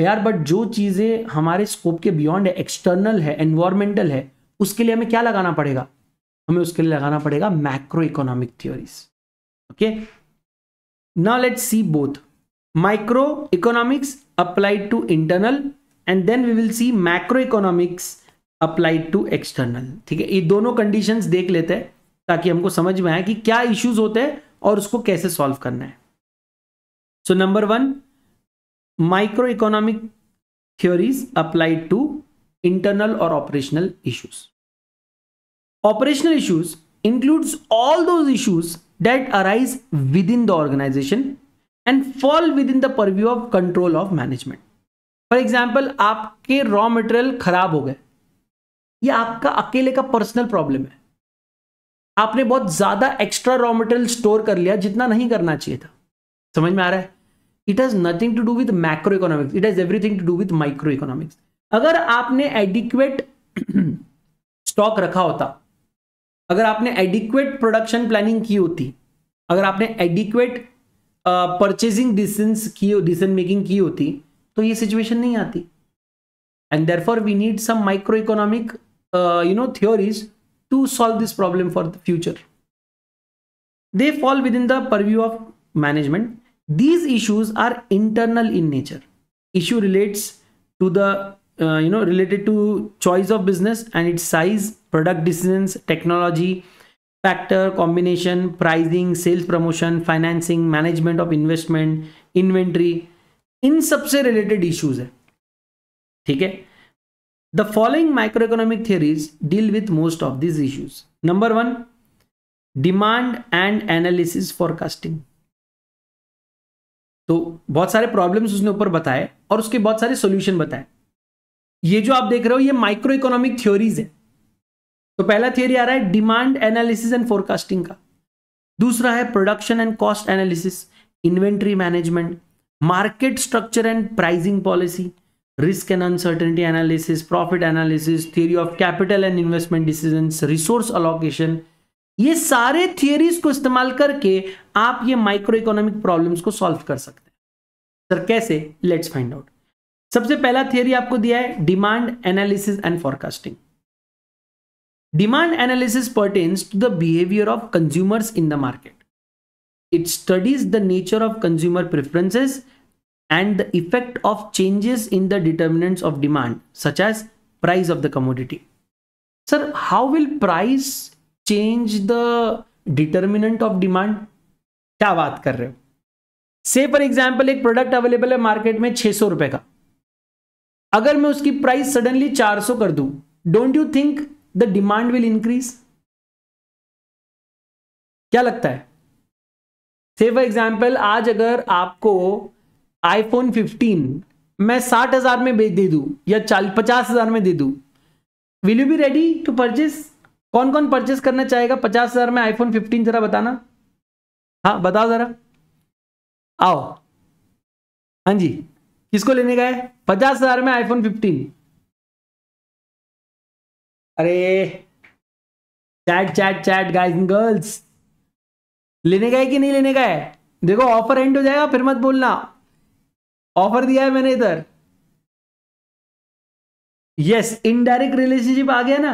यार बट जो चीजें हमारे स्कोप के बियॉन्ड है एक्सटर्नल है एनवायरमेंटल है उसके लिए हमें क्या लगाना पड़ेगा हमें उसके लिए लगाना पड़ेगा macro economic theories okay now let's see both micro economics applied to internal and then we will see macro economics applied to external ठीक है ये दोनों कंडीशंस देख लेते हैं ताकि हमको समझ में आए कि क्या इश्यूज होते हैं और उसको कैसे सॉल्व करना है so number one micro economic theories applied to internal और operational issues operational issues do issues that arise within the organisation and fall within the purview of control of management for example आपके रॉ मटेरियल खराब हो गए ये आपका अकेले का पर्सनल प्रॉब्लम है आपने बहुत ज्यादा एक्स्ट्रा रॉ मटेरियल स्टोर कर लिया जितना नहीं करना चाहिए था समझ में आ रहा है it has nothing to do with macro economics it has everything to do with micro economics अगर आपने एडिक्वेट स्टॉक रखा होता अगर आपने एडिक्वेट प्रोडक्शन प्लानिंग की होती अगर आपने एडिक्वेट परचेजिंग डिसीजन की डिसीजन मेकिंग की होती तो ये सिचुएशन नहीं आती and therefore we need some micro economic you know theories to solve this problem for the future they fall within the purview of management these issues are internal in nature issue relates to the you know related to choice of business and its size product decision technology factor combination pricing sales promotion financing management of investment inventory इन सबसे रिलेटेड इश्यूज है ठीक है the following micro economic theories deal with most of this issues number one demand and analysis forecasting तो बहुत सारे प्रॉब्लम्स उसने ऊपर बताए और उसके बहुत सारे सॉल्यूशन बताए ये जो आप देख रहे हो ये माइक्रो इकोनॉमिक थ्योरीज है तो पहला थियोरी आ रहा है डिमांड एनालिसिस एंड फोरकास्टिंग का दूसरा है production and cost analysis inventory management market structure and pricing policy risk and uncertainty analysis profit analysis theory of capital and investment decision resource allocation ये सारे थियरीज को इस्तेमाल करके आप ये माइक्रो इकोनॉमिक प्रॉब्लम को सॉल्व कर सकते हैं सर कैसे लेट्स फाइंड आउट सबसे पहला थियोरी आपको दिया है demand analysis and forecasting demand analysis pertains to the behaviour of consumers in the market It studies the nature of consumer preferences and the effect of changes in the determinants of demand, such as price of the commodity. Sir, how will price change the determinant of demand क्या बात कर रहे हो से फॉर एग्जाम्पल एक प्रोडक्ट अवेलेबल है मार्केट में छह सौ रुपए का अगर मैं उसकी प्राइस सडनली चार सौ कर दू don't you think the demand will increase क्या लगता है से फॉर एग्जाम्पल आज अगर आपको आईफोन 15 मैं साठ हजार में दे दू या चाल पचास हजार में दे दू will you be ready to purchase कौन कौन परचेस करना चाहेगा पचास हजार में आईफोन 15 जरा बताना हाँ बताओ जरा आओ हाँ जी किसको लेने का है पचास हजार में आईफोन 15 अरे chat chat chat guys girls लेने का है कि नहीं लेने का है देखो ऑफर एंड हो जाएगा फिर मत बोलना ऑफर दिया है मैंने इधर यस इनडायरेक्ट रिलेशनशिप आ गया ना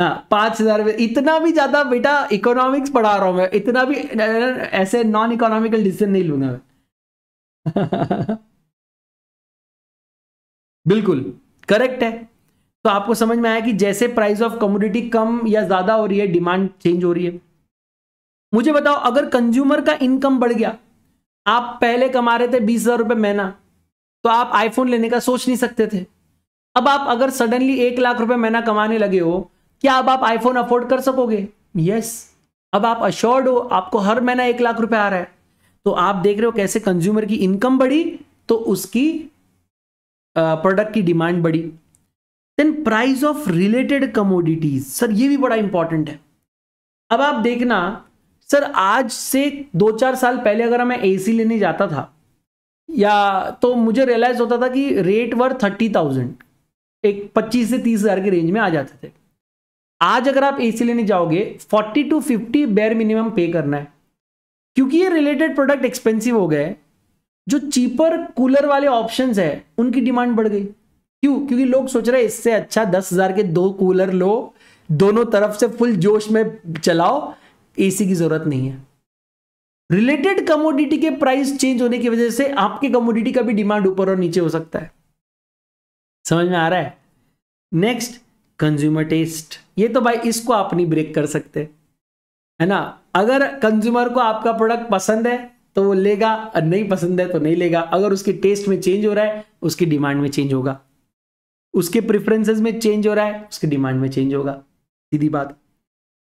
हाँ पांच हजार इतना भी ज्यादा बेटा इकोनॉमिक्स पढ़ा रहा हूं मैं इतना भी ऐसे नॉन इकोनॉमिकल डिसीजन नहीं लूंगा मैं बिल्कुल करेक्ट है तो आपको समझ में आया कि जैसे प्राइस ऑफ कमोडिटी कम या ज्यादा हो रही है डिमांड चेंज हो रही है मुझे बताओ अगर कंज्यूमर का इनकम बढ़ गया आप पहले कमा रहे थे बीस हजार रुपये महीना तो आप आईफोन लेने का सोच नहीं सकते थे अब आप अगर सडनली एक लाख रुपए महीना कमाने लगे हो क्या अब आप आईफोन अफोर्ड कर सकोगे यस अब आप अश्योर्ड हो आपको हर महीना एक लाख रुपए आ रहा है तो आप देख रहे हो कैसे कंज्यूमर की इनकम बढ़ी तो उसकी प्रोडक्ट की डिमांड बढ़ी then price of related commodities sir ये भी बड़ा इंपॉर्टेंट है अब आप देखना सर आज से दो चार साल पहले अगर मैं एसी लेने जाता था या तो मुझे रियलाइज होता था कि रेट वर थर्टी थाउजेंड एक पच्चीस से तीस हज़ार के रेंज में आ जाते थे आज अगर आप एसी लेने जाओगे forty to fifty bare minimum pay करना है क्योंकि ये रिलेटेड प्रोडक्ट एक्सपेंसिव हो गए जो चीपर कूलर वाले ऑप्शन है उनकी डिमांड बढ़ गई क्यों क्योंकि लोग सोच रहे हैं इससे अच्छा दस हज़ार के दो कूलर लो दोनों तरफ से फुल जोश में चलाओ एसी की जरूरत नहीं है रिलेटेड कमोडिटी के प्राइस चेंज होने की वजह से आपके कमोडिटी का भी डिमांड ऊपर और नीचे हो सकता है समझ में आ रहा है नेक्स्ट कंज्यूमर टेस्ट ये तो भाई इसको आप नहीं ब्रेक कर सकते है ना अगर कंज्यूमर को आपका प्रोडक्ट पसंद है तो वो लेगा और नहीं पसंद है तो नहीं लेगा अगर उसके टेस्ट में चेंज हो रहा है उसकी डिमांड में चेंज होगा उसके प्रिफरेंसेस में चेंज हो रहा है उसकी डिमांड में चेंज होगा सीधी बात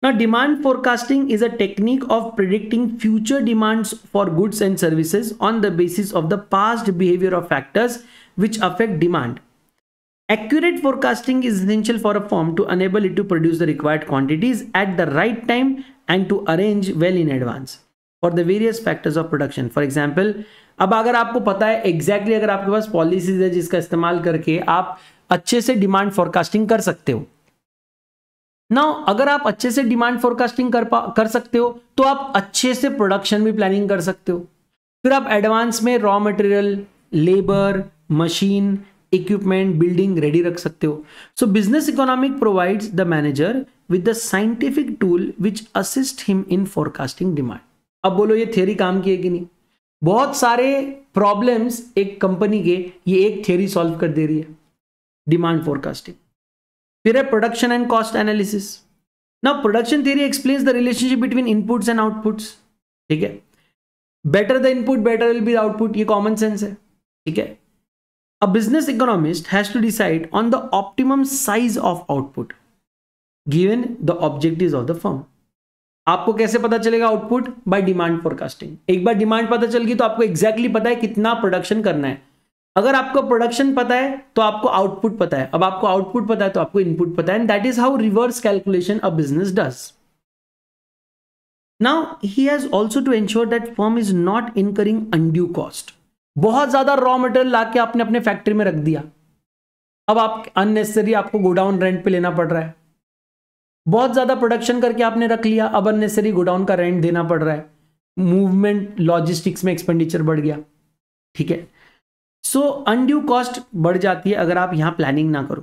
Now, demand forecasting is a technique of predicting future demands for goods and services on the basis of the past behavior of factors which affect demand. Accurate forecasting is essential for a firm to enable it to produce the required quantities at the right time and to arrange well in advance for the various factors of production. For example, अब अगर आपको पता है एग्जैक्टली exactly अगर आपके पास पॉलिसीज है जिसका इस्तेमाल करके आप अच्छे से डिमांड फॉरकास्टिंग कर सकते हो ना अगर आप अच्छे से डिमांड फोरकास्टिंग कर कर सकते हो तो आप अच्छे से प्रोडक्शन भी प्लानिंग कर सकते हो फिर आप एडवांस में raw material labour machine equipment building ready रख सकते हो so business economic provides the manager with the scientific tool which assist him in forecasting demand अब बोलो ये थ्योरी काम की है कि नहीं बहुत सारे प्रॉब्लम्स एक कंपनी के ये एक थ्योरी सॉल्व कर दे रही है डिमांड फोरकास्टिंग फिर है प्रोडक्शन एंड कॉस्ट एनालिसिस ना production theory explain the relationship between inputs and outputs ठीक है better the input better will be output ये कॉमन सेंस है ठीक है a business economist has to decide on the optimum size of output given the objective of the firm आपको कैसे पता चलेगा आउटपुट बाय डिमांड फोरकास्टिंग एक बार डिमांड पता चल गई तो आपको एग्जैक्टली exactly पता है कितना प्रोडक्शन करना है अगर आपको प्रोडक्शन पता है तो आपको आउटपुट पता है अब आपको आउटपुट पता है तो आपको इनपुट पता है and that is how reverse calculation a business does now he has also to ensure that firm is not incurring undue cost बहुत ज्यादा रॉ मटेरियल ला के आपने अपने फैक्ट्री में रख दिया अब आप अननेसेसरी आपको गोडाउन रेंट पे लेना पड़ रहा है बहुत ज्यादा प्रोडक्शन करके आपने रख लिया अब अननेसेसरी गोडाउन का रेंट देना पड़ रहा है मूवमेंट लॉजिस्टिक्स में एक्सपेंडिचर बढ़ गया ठीक है सो अनड्यू कॉस्ट बढ़ जाती है अगर आप यहां प्लानिंग ना करो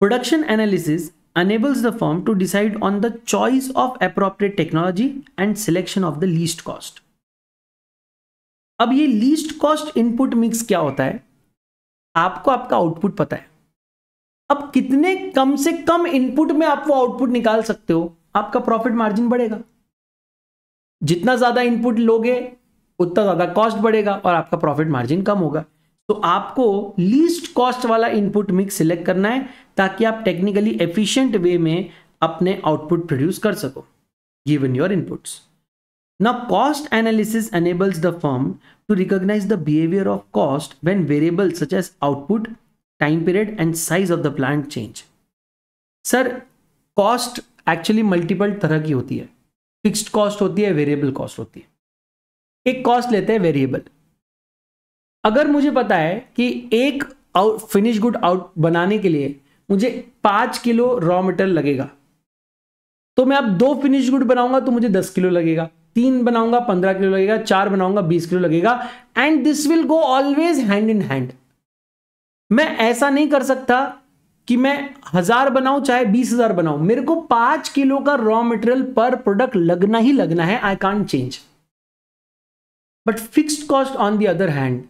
production analysis enables the firm to decide on the choice of appropriate technology and selection of the least cost अब ये लीस्ट कॉस्ट इनपुट मिक्स क्या होता है आपको आपका आउटपुट पता है अब कितने कम से कम इनपुट में आप वो आउटपुट निकाल सकते हो आपका प्रॉफिट मार्जिन बढ़ेगा जितना ज्यादा इनपुट लोगे उतना ज़्यादा कॉस्ट बढ़ेगा और आपका प्रॉफिट मार्जिन कम होगा तो आपको लीस्ट कॉस्ट वाला इनपुट मिक्स सिलेक्ट करना है ताकि आप टेक्निकली एफिशिएंट वे में अपने आउटपुट प्रोड्यूस कर सको given your inputs now cost analysis enables the firm to recognise the behaviour of cost when variable such as output time period and size of the plant change sir cost actually multiple तरह की होती है फिक्स्ड कॉस्ट होती है वेरिएबल कॉस्ट होती है एक कॉस्ट लेते हैं वेरिएबल अगर मुझे पता है कि एक आउट फिनिश गुड आउट बनाने के लिए मुझे पांच किलो रॉ मटेरियल लगेगा तो मैं अब दो फिनिश गुड बनाऊंगा तो मुझे दस किलो लगेगा तीन बनाऊंगा पंद्रह किलो लगेगा चार बनाऊंगा बीस किलो लगेगा and this will go always hand in hand मैं ऐसा नहीं कर सकता कि मैं हजार बनाऊं चाहे बीस हजार बनाऊं मेरे को पांच किलो का रॉ मटेरियल पर प्रोडक्ट लगना ही लगना है I can't change but fixed cost on the other hand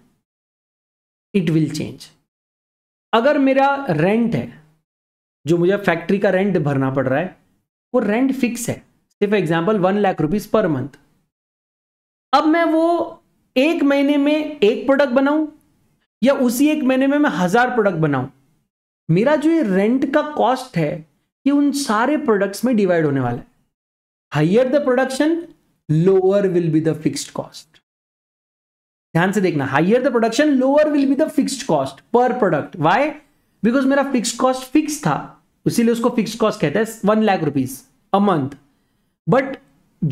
it will change अगर मेरा रेंट है जो मुझे फैक्ट्री का रेंट भरना पड़ रहा है वो रेंट फिक्स है सिर्फ example one lakh rupees per month अब मैं वो एक महीने में एक प्रोडक्ट बनाऊं या उसी एक महीने में मैं हजार प्रोडक्ट बनाऊं मेरा जो ये रेंट का कॉस्ट है ये उन सारे प्रोडक्ट्स में डिवाइड होने वाला है higher the production lower will be the fixed cost ध्यान से देखना higher the production lower will be the fixed cost per product why because मेरा फिक्स कॉस्ट फिक्स था इसीलिए उसको फिक्स कॉस्ट कहते हैं one lakh rupees a month but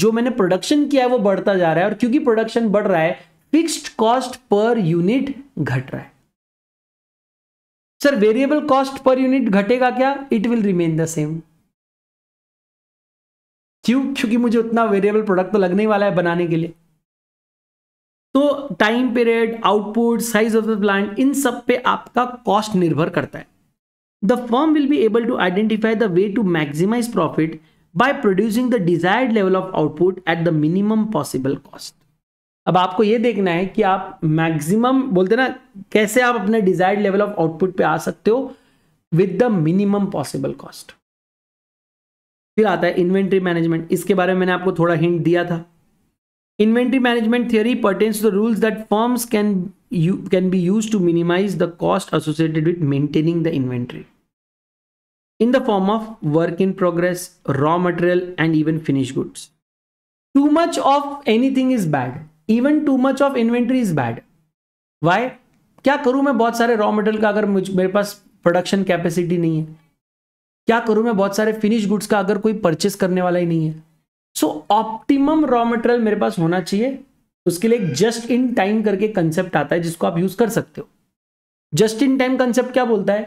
जो मैंने प्रोडक्शन किया है वो बढ़ता जा रहा है और क्योंकि प्रोडक्शन बढ़ रहा है फिक्स्ड कॉस्ट पर यूनिट घट रहा है sir variable cost per unit घटेगा क्या it will remain the same क्यों क्योंकि मुझे उतना वेरिएबल प्रोडक्ट तो लगने वाला है बनाने के लिए तो time period output size of the plant इन सब पे आपका कॉस्ट निर्भर करता है the firm will be able to identify the way to maximise profit by producing the desired level of output at the minimum possible cost अब आपको यह देखना है कि आप मैक्सिमम बोलते ना कैसे आप अपने डिजायर्ड लेवल ऑफ आउटपुट पे आ सकते हो with the minimum possible cost फिर आता है इन्वेंट्री मैनेजमेंट इसके बारे में मैंने आपको थोड़ा हिंट दिया था inventory management theory pertains to the rules that firms can you can be use to minimise the cost associated with maintaining the inventory in the form of work in progress raw material and even finish goods too much of anything is bad even too much of inventory is bad why क्या करूं मैं बहुत सारे रॉ मटेरियल का अगर मेरे पास प्रोडक्शन कैपेसिटी नहीं है क्या करूं मैं बहुत सारे फिनिश गुड्स का अगर कोई परचेस करने वाला ही नहीं है सो ऑप्टिमम रॉ मटेरियल मेरे पास होना चाहिए उसके लिए जस्ट इन टाइम करके कंसेप्ट आता है जिसको आप यूज कर सकते हो जस्ट इन टाइम कंसेप्ट क्या बोलता है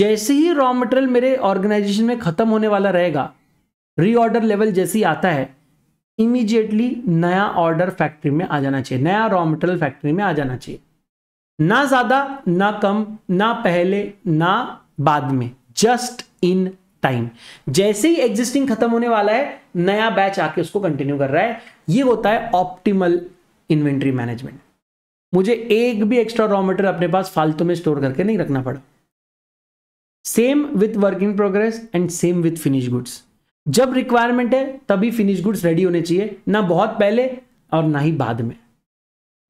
जैसे ही रॉ मटेरियल मेरे ऑर्गेनाइजेशन में खत्म होने वाला रहेगा रीऑर्डर लेवल जैसे ही आता है इमीजिएटली नया ऑर्डर फैक्ट्री में आ जाना चाहिए नया रॉ मटेरियल फैक्ट्री में आ जाना चाहिए ना ज्यादा ना कम ना पहले ना बाद में जस्ट इन टाइम जैसे ही एग्जिस्टिंग खत्म होने वाला है नया बैच आके उसको कंटिन्यू कर रहा है ये होता है ऑप्टिमल इन्वेंट्री मैनेजमेंट मुझे एक भी एक्स्ट्रा रॉ मटेरियल अपने पास फालतू में स्टोर करके नहीं रखना पड़ा same with work in progress and same with finish goods जब रिक्वायरमेंट है तभी फिनिश गुड्स रेडी होने चाहिए ना बहुत पहले और ना ही बाद में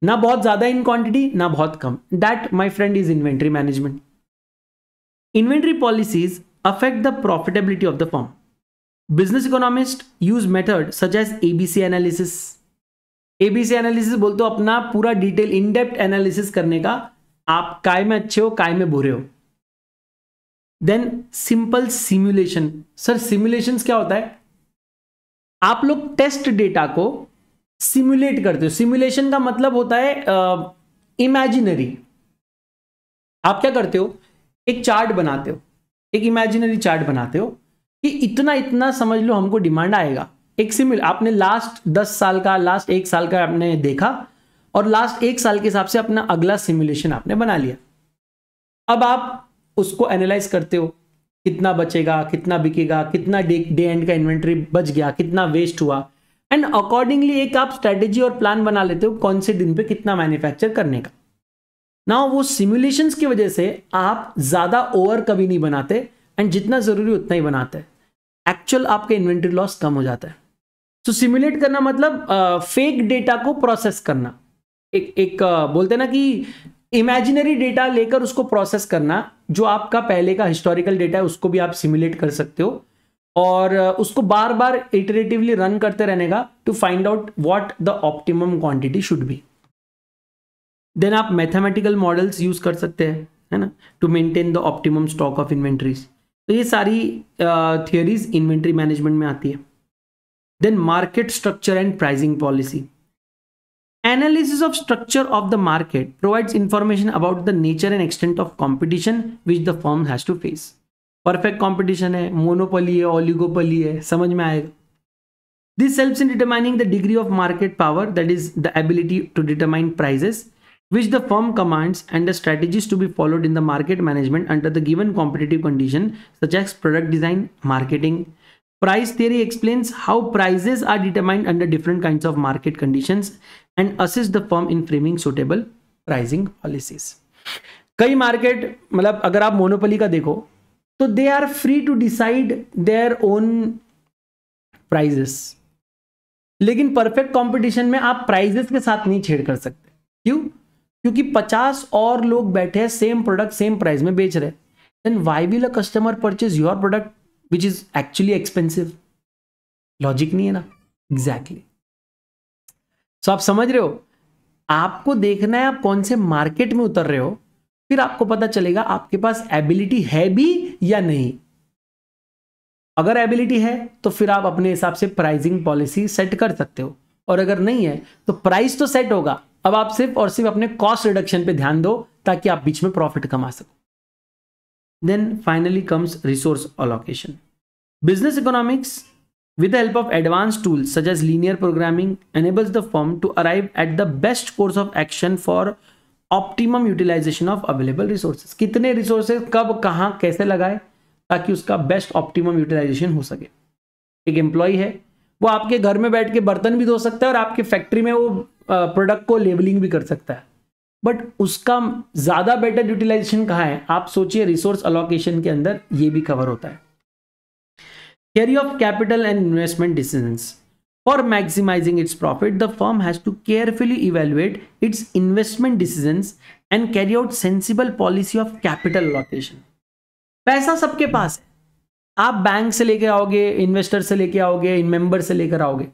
ना बहुत ज्यादा इन क्वांटिटी ना बहुत कम that my friend is inventory management inventory policies affect the profitability of the firm business economist use method such as ABC analysis ABC analysis बोलते हो अपना पूरा डिटेल इनडेप्थ एनालिसिस करने का आप काय में अच्छे हो काय में बुरे हो then simple simulation sir simulation क्या होता है आप लोग टेस्ट डेटा को सिमुलेट करते हो सिमुलेशन का मतलब होता है इमेजिनरी uh, आप क्या करते हो एक चार्ट बनाते हो एक इमेजिनरी चार्ट बनाते हो कि इतना इतना समझ लो हमको डिमांड आएगा एक सिमिल आपने लास्ट दस साल का लास्ट एक साल का आपने देखा और लास्ट एक साल के हिसाब से अपना अगला सिमुलेशन आपने बना लिया अब आप उसको एनालाइज करते हो कितना बचेगा कितना बिकेगा कितना डे डे एंड का इन्वेंट्री बच गया कितना वेस्ट हुआ एंड अकॉर्डिंगली एक आप स्ट्रेटेजी और प्लान बना लेते हो कौन से दिन पे कितना मैन्युफैक्चर करने का ना वो सिमुलेशन की वजह से आप ज़्यादा ओवर कभी नहीं बनाते एंड जितना ज़रूरी उतना ही बनाते हैं एक्चुअल आपका इन्वेंट्री लॉस कम हो जाता है तो so, सिमुलेट करना मतलब फेक डेटा को प्रोसेस करना एक एक बोलते ना कि इमेजिनरी डेटा लेकर उसको प्रोसेस करना जो आपका पहले का हिस्टोरिकल डेटा है उसको भी आप सिमुलेट कर सकते हो और उसको बार बार इटरेटिवली रन करते रहने का to find out what the optimum quantity should be then आप मैथमेटिकल मॉडल्स यूज कर सकते हैं है ना to maintain the optimum stock of inventories तो ये सारी थियोरीज इन्वेंट्री मैनेजमेंट में आती है then market structure and pricing policy analysis of structure of the market provides information about the nature and extent of competition which the firm has to face perfect competition है मोनोपली है ऑलिगोपली है समझ में आएगा this helps in determining the degree of market power that is the ability to determine prices which the firm commands and the strategies to be followed in the market management under the given competitive condition such as product design, marketing. Price theory explains how prices are determined under different kinds of market conditions and assists the firm in framing suitable pricing policies. कई मार्केट मतलब अगर आप मोनोपोली का देखो तो they are free to decide their own prices लेकिन परफेक्ट कंपटीशन में आप प्राइजेस के साथ नहीं छेड़ कर सकते क्यों क्योंकि 50 और लोग बैठे हैं सेम प्रोडक्ट सेम प्राइस में बेच रहे then why will a customer purchase your product which is actually expensive logic नहीं है ना एग्जैक्टली exactly. सो so, आप समझ रहे हो आपको देखना है आप कौन से मार्केट में उतर रहे हो फिर आपको पता चलेगा आपके पास एबिलिटी है भी या नहीं अगर एबिलिटी है तो फिर आप अपने हिसाब से प्राइसिंग पॉलिसी सेट कर सकते हो और अगर नहीं है तो प्राइस तो सेट होगा अब आप सिर्फ और सिर्फ अपने कॉस्ट रिडक्शन पे ध्यान दो ताकि आप बीच में प्रॉफिट कमा सको then finally comes resource allocation business economics with the help of advance tools as linear programming enables the firm to arrive at the best course of action for optimum utilisation of available resources कितने रिसोर्सेज कब कहाँ कैसे लगाए ताकि उसका बेस्ट ऑप्टिमम यूटिलाइजेशन हो सके एक एम्प्लॉय है वो आपके घर में बैठ के बर्तन भी धो सकता है और आपके फैक्ट्री में वो प्रोडक्ट को लेबलिंग भी कर सकता है बट उसका ज्यादा बेटर यूटिलाइजेशन कहाँ है आप सोचिए रिसोर्स अलोकेशन के अंदर ये भी कवर होता है carry of capital and investment decisions for maximising its profit the firm has to carefully evaluate its investment decisions and carry out sensible policy of capital allocation पैसा सबके पास है आप बैंक से लेकर आओगे इन्वेस्टर से लेकर आओगे इन मेंबर से लेकर आओगे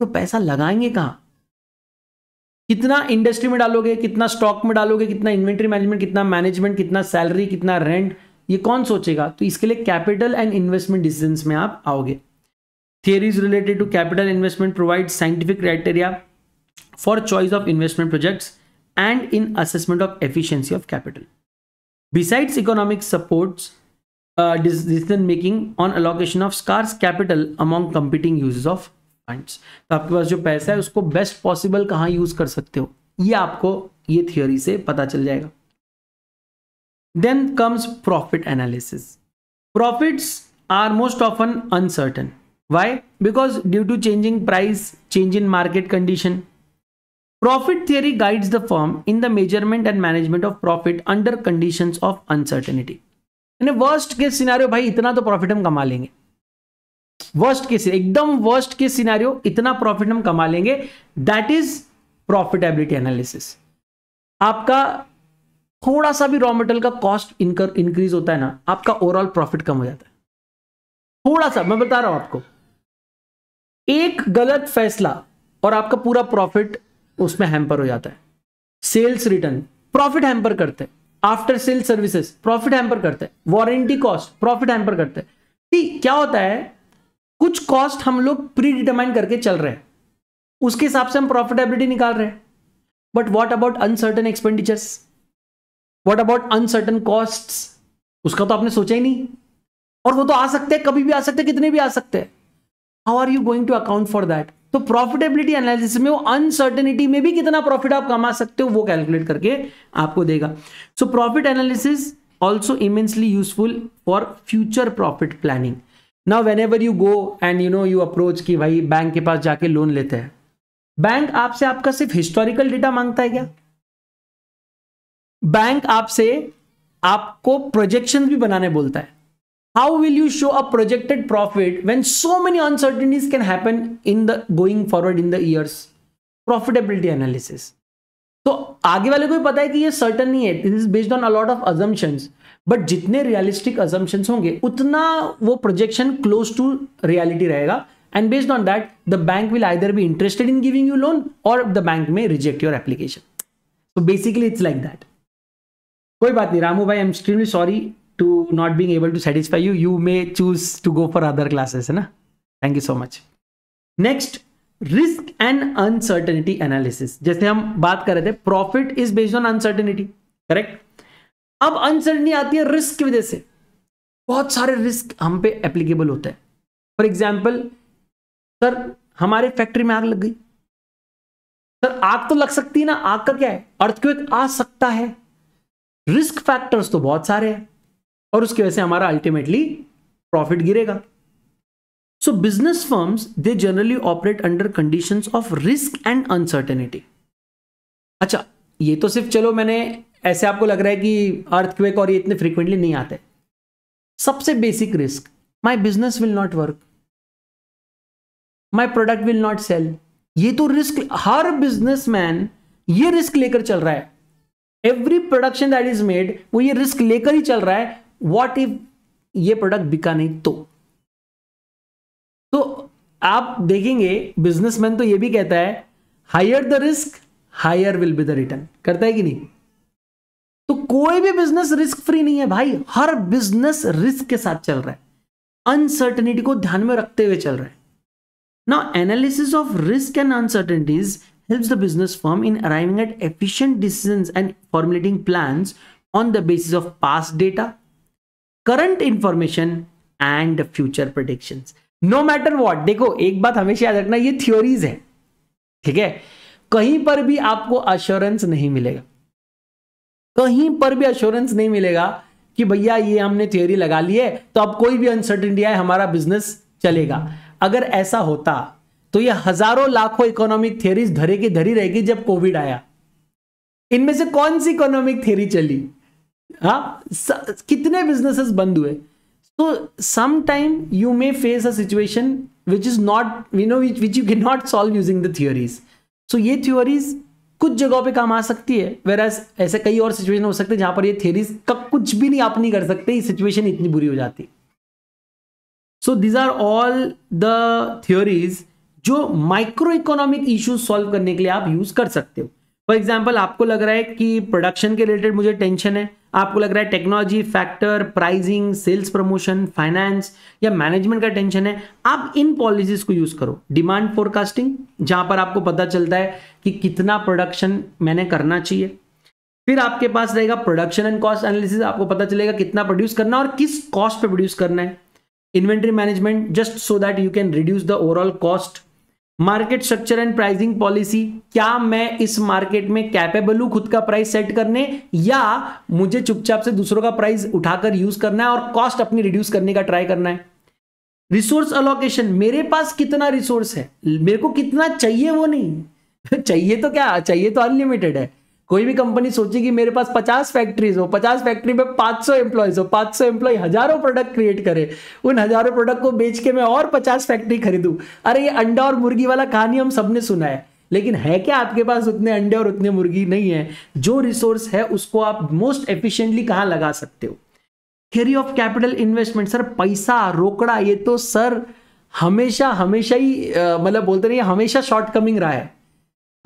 तो पैसा लगाएंगे कहाँ कितना इंडस्ट्री में डालोगे कितना स्टॉक में डालोगे कितना इन्वेंट्री मैनेजमेंट कितना मैनेजमेंट कितना सैलरी कितना रेंट ये कौन सोचेगा तो इसके लिए कैपिटल एंड इन्वेस्टमेंट डिसीजन में आप आओगे theories related to capital investment provide scientific criteria for choice of investment projects and in assessment of efficiency of capital besides economic support decision making on allocation of scarce capital among competing use of funds तो आपके पास जो पैसा है उसको बेस्ट पॉसिबल कहाँ यूज कर सकते हो ये आपको ये थियोरी से पता चल जाएगा then comes profit analysis profits are most often uncertain why because due to changing price change in market condition profit theory guides the firm in the measurement and management of profit under condition of uncertainty. Worst worst scenario भाई इतना तो प्रॉफिट हम कमा लेंगे वर्स्ट केस एकदम वर्स्ट केस सिनेरियो इतना प्रॉफिट हम कमा लेंगे दैट इज प्रॉफिटेबिलिटी एनालिसिस आपका थोड़ा सा भी रॉ मेटेरियल का कॉस्ट इनकर इंक्रीज होता है ना आपका ओवरऑल प्रॉफिट कम हो जाता है थोड़ा सा मैं बता रहा हूं आपको एक गलत फैसला और आपका पूरा प्रॉफिट उसमें हैम्पर हो जाता है सेल्स रिटर्न प्रॉफिट हैम्पर करते हैं after sale services profit hamper करते हैं वारंटी कॉस्ट प्रॉफिट हैम्पर करते हैं क्या होता है कुछ कॉस्ट हम लोग प्री डिटरमाइन करके चल रहे हैं उसके हिसाब से हम प्रॉफिटेबिलिटी निकाल रहे हैं but what about uncertain expenditures what about uncertain cost उसका तो आपने सोचा ही नहीं और वो तो आ सकते हैं कभी भी आ सकते हैं कितने भी आ सकते हैं how are you going to account for that तो प्रॉफिटेबिलिटी एनालिसिस में वो अनसर्टेनिटी में भी कितना प्रॉफिट आप कमा सकते हो वो कैलकुलेट करके आपको देगा so profit analysis also immensely useful for future profit planning now when you go and you know you approach कि भाई बैंक के पास जाके लोन लेते हैं बैंक आपसे आपका सिर्फ हिस्टोरिकल डेटा मांगता है क्या बैंक आपसे आपको प्रोजेक्शन भी बनाने बोलता है how will you show a projected profit when so many uncertainties can happen in the going forward in the years profitability analysis तो आगे वाले को भी पता है कि ये सर्टन नहीं है this is based on a lot of assumption but जितने रियलिस्टिक अजम्पन्स होंगे उतना वो प्रोजेक्शन क्लोज टू रियलिटी रहेगा and based on that the bank will either be interested in giving you loan और the bank may reject your application so basically it's like that कोई बात नहीं रामू भाई I am extremely sorry to not being able to satisfy you you may choose to go for other classes है ना thank you so much next risk and uncertainty analysis जैसे हम बात कर रहे थे profit is based on uncertainty correct अब अनसर्टनिटी आती है रिस्क की वजह से बहुत सारे रिस्क हम पे एप्लीकेबल होते हैं फॉर एग्जाम्पल सर हमारे फैक्ट्री में आग लग गई सर आग तो लग सकती है ना आग का क्या है अर्थक्वेक आ सकता है रिस्क फैक्टर्स तो बहुत सारे हैं और उसकी वजह से हमारा अल्टीमेटली प्रॉफिट गिरेगा So business firms, they generally operate under conditions of risk and uncertainty. अच्छा ये तो सिर्फ चलो मैंने ऐसे आपको लग रहा है कि अर्थक्वेक और ये इतने फ्रिक्वेंटली नहीं आते सबसे basic risk my business will not work my product will not sell ये तो रिस्क हर बिजनेसमैन ये रिस्क लेकर चल रहा है every production that is made वो ये रिस्क लेकर ही चल रहा है वॉट इफ ये प्रोडक्ट बिका नहीं तो तो आप देखेंगे बिजनेसमैन तो ये भी कहता है higher the risk higher will be the return करता है कि नहीं तो कोई भी बिजनेस रिस्क फ्री नहीं है भाई हर बिजनेस रिस्क के साथ चल रहा है अनसर्टेनिटी को ध्यान में रखते हुए चल रहा है now analysis of risk and uncertainties help the business firm in arriving at efficient decision and formulating plan on the basis of past data current information and future predictions no matter what देखो एक बात हमेशा याद रखना ये थ्योरीज है ठीक है कहीं पर भी आपको अश्योरेंस नहीं मिलेगा कहीं पर भी अश्योरेंस नहीं मिलेगा कि भैया ये हमने थ्योरी लगा ली है तो अब कोई भी अनसर्टिन है हमारा बिजनेस चलेगा अगर ऐसा होता तो ये हजारों लाखों इकोनॉमिक थ्योरीज धरे की धरी रहेगी जब कोविड आया इनमें से कौन सी इकोनॉमिक थ्योरी चली हा कितने बिजनेसेस बंद हुए So तो sometime you may face a situation which is not, you know, which, which you cannot solve using the theories. So ये theories कुछ जगहों पे काम आ सकती है वेराज ऐसे कई और सिचुएशन हो सकते हैं जहां पर ये थियरीज का कुछ भी नहीं आप नहीं कर सकते सिचुएशन इतनी बुरी हो जाती so these are all the theories जो माइक्रो इकोनॉमिक इश्यूज सॉल्व करने के लिए आप यूज कर सकते हो फॉर एग्जाम्पल आपको लग रहा है कि प्रोडक्शन के रिलेटेड मुझे टेंशन है आपको लग रहा है technology factor pricing sales promotion finance या मैनेजमेंट का टेंशन है आप इन पॉलिसीज को यूज करो डिमांड फोरकास्टिंग जहां पर आपको पता चलता है कि कितना प्रोडक्शन मैंने करना चाहिए फिर आपके पास रहेगा प्रोडक्शन एंड कॉस्ट एनालिसिस आपको पता चलेगा कितना प्रोड्यूस करना और किस कॉस्ट पर प्रोड्यूस करना है inventory management just so that you can reduce the overall cost market structure and pricing policy क्या मैं इस मार्केट में कैपेबल हूं खुद का प्राइस सेट करने या मुझे चुपचाप से दूसरों का प्राइस उठाकर यूज करना है और कॉस्ट अपनी रिड्यूस करने का ट्राई करना है रिसोर्स अलोकेशन मेरे पास कितना रिसोर्स है मेरे को कितना चाहिए वो नहीं चाहिए तो क्या चाहिए तो अनलिमिटेड है कोई भी कंपनी कि मेरे पास 50 फैक्ट्रीज हो 50 फैक्ट्री में 500 सौ एम्प्लॉयज हो 500 सौ एम्प्लॉय हजारों प्रोडक्ट क्रिएट करे उन हजारों प्रोडक्ट को बेच के मैं और 50 फैक्ट्री खरीदूं अरे ये अंडा और मुर्गी वाला कहानी हम सबने सुना है लेकिन है क्या आपके पास उतने अंडे और उतने मुर्गी नहीं है जो रिसोर्स है उसको आप मोस्ट एफिशियंटली कहाँ लगा सकते हो theory of capital investment sir पैसा रोकड़ा ये तो सर हमेशा हमेशा ही मतलब बोलते रहिए हमेशा शॉर्ट रहा है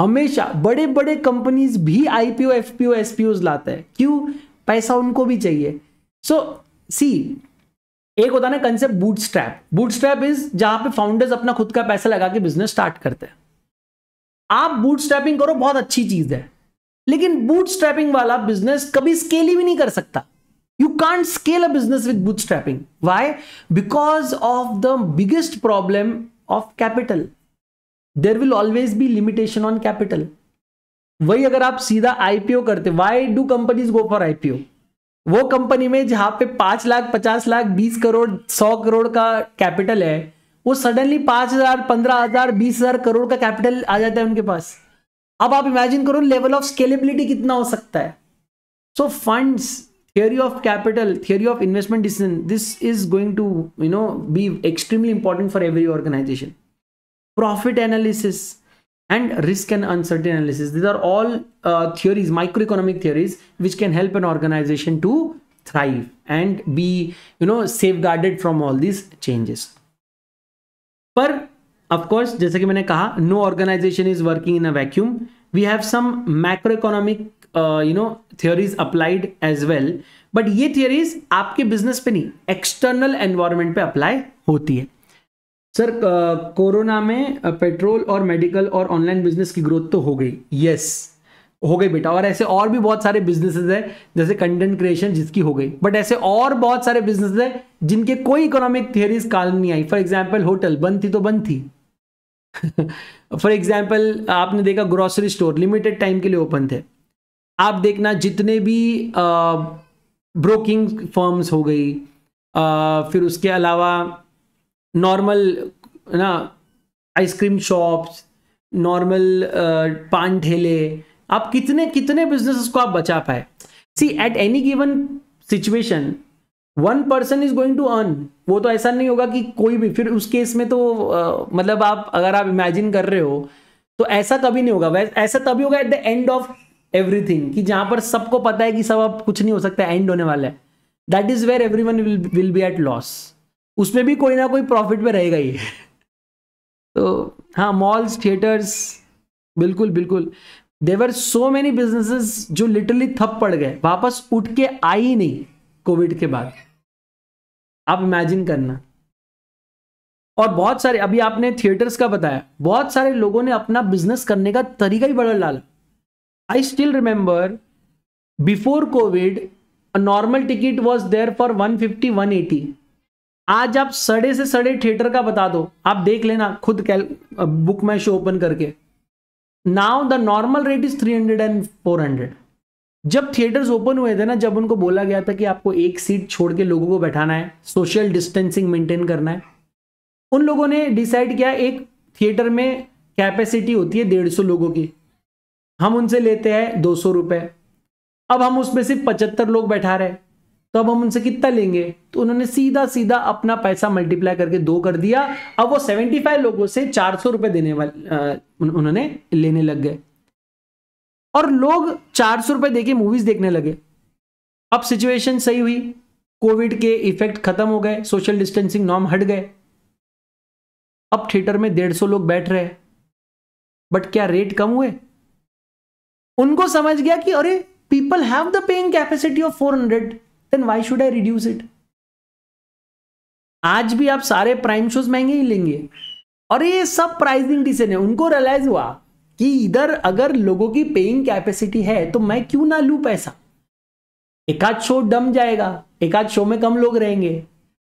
हमेशा बड़े बड़े कंपनीज भी आईपीओ एफ पी एसपीओज लाते हैं क्यों पैसा उनको भी चाहिए सो सी एक होता ना concept bootstrap bootstrap is जहां पे फाउंडर्स अपना खुद का पैसा लगा के बिजनेस स्टार्ट करते हैं आप बूट स्ट्रैपिंग करो बहुत अच्छी चीज है लेकिन बूट स्ट्रैपिंग वाला बिजनेस कभी स्केल ही भी नहीं कर सकता you can't scale a business with bootstrapping why because of the biggest problem of capital there will always be limitation on capital वही अगर आप सीधा आईपीओ करते why do companies go for IPO वो कंपनी में जहां पे पांच लाख पचास लाख बीस करोड़ सौ करोड़ का कैपिटल है वो सडनली पांच हजार पंद्रह हजार बीस हजार करोड़ का कैपिटल आ जाता है उनके पास अब आप इमेजिन करो लेवल ऑफ स्केलेबिलिटी कितना हो सकता है so funds theory of capital theory of investment decision this is going to you know be extremely important for every organisation profit analysis and risk and uncertainty analysis these are all uh, theories microeconomic theories which can help an organization to thrive and be you know safeguarded from all these changes but of course jaisa ki maine kaha no organization is working in a vacuum we have some macroeconomic uh, you know theories applied as well but ye theories aapke business pe nahi external environment pe apply hoti hai sir corona uh, में पेट्रोल uh, और मेडिकल और ऑनलाइन बिजनेस की ग्रोथ तो हो गई यस हो गई बेटा और ऐसे और भी बहुत सारे बिजनेसेस है जैसे कंटेंट क्रिएशन जिसकी हो गई बट ऐसे और बहुत सारे बिजनेस है जिनके कोई इकोनॉमिक थियरीज काल नहीं आई फॉर एग्जाम्पल होटल बंद थी तो बंद थी फॉर एग्जाम्पल आपने देखा ग्रोसरी स्टोर लिमिटेड टाइम के लिए ओपन थे आप देखना जितने भी ब्रोकिंग uh, फर्म्स हो गई आ, फिर उसके अलावा नॉर्मल ना आइसक्रीम शॉप्स नॉर्मल पान ठेले आप कितने कितने बिजनेस को आप बचा पाए see at any given situation one person is going to earn वो तो ऐसा नहीं होगा कि कोई भी फिर उस केस में तो uh, मतलब आप अगर आप इमेजिन कर रहे हो तो ऐसा कभी नहीं होगा ऐसा तभी होगा at the end of everything कि जहां पर सबको पता है कि सब अब कुछ नहीं हो सकता एंड होने वाला है that is where everyone will be at loss उसमें भी कोई ना कोई प्रॉफिट में रहेगा ही तो हाँ मॉल्स थिएटर्स बिल्कुल बिल्कुल देवर सो मैनी बिजनेसेस जो लिटरली थप पड़ गए वापस उठ के आई ही नहीं कोविड के बाद आप इमेजिन करना और बहुत सारे अभी आपने थिएटर्स का बताया बहुत सारे लोगों ने अपना बिजनेस करने का तरीका ही बड़ा डाला I still remember before Covid normal ticket was there for one fifty one eighty आज आप सड़े से सड़े थिएटर का बता दो आप देख लेना खुद कैल बुक मै शो ओपन करके now the normal rate is three hundred and four hundred जब थिएटर्स ओपन हुए थे ना जब उनको बोला गया था कि आपको एक सीट छोड़ के लोगों को बैठाना है सोशल डिस्टेंसिंग मेंटेन करना है उन लोगों ने डिसाइड किया एक थिएटर में कैपेसिटी होती है डेढ़ सौ लोगों की हम उनसे लेते हैं दो सौ रुपए अब हम उसमें सिर्फ पचहत्तर लोग बैठा रहे तो अब हम उनसे कितना लेंगे तो उन्होंने सीधा सीधा अपना पैसा मल्टीप्लाई करके दो कर दिया अब वो सेवेंटी फाइव लोगों से चार सौ रुपए देने वाले उन्होंने लेने लग गए और लोग चार सौ रुपए देके मूवीज देखने लगे अब सिचुएशन सही हुई कोविड के इफेक्ट खत्म हो गए सोशल डिस्टेंसिंग नॉर्म हट गए अब थिएटर में डेढ़ सौ लोग बैठ रहे बट क्या रेट कम हुए उनको समझ गया कि अरे people have the paying capacity of four hundred then why should I reduce it आज भी आप सारे प्राइम शोज महंगे ही लेंगे और ये सब प्राइसिंग डिसीजन है उनको रियलाइज हुआ कि इधर अगर लोगों की पेइंग कैपेसिटी है तो मैं क्यों ना लू पैसा एक आध शो डम जाएगा एक आध शो में कम लोग रहेंगे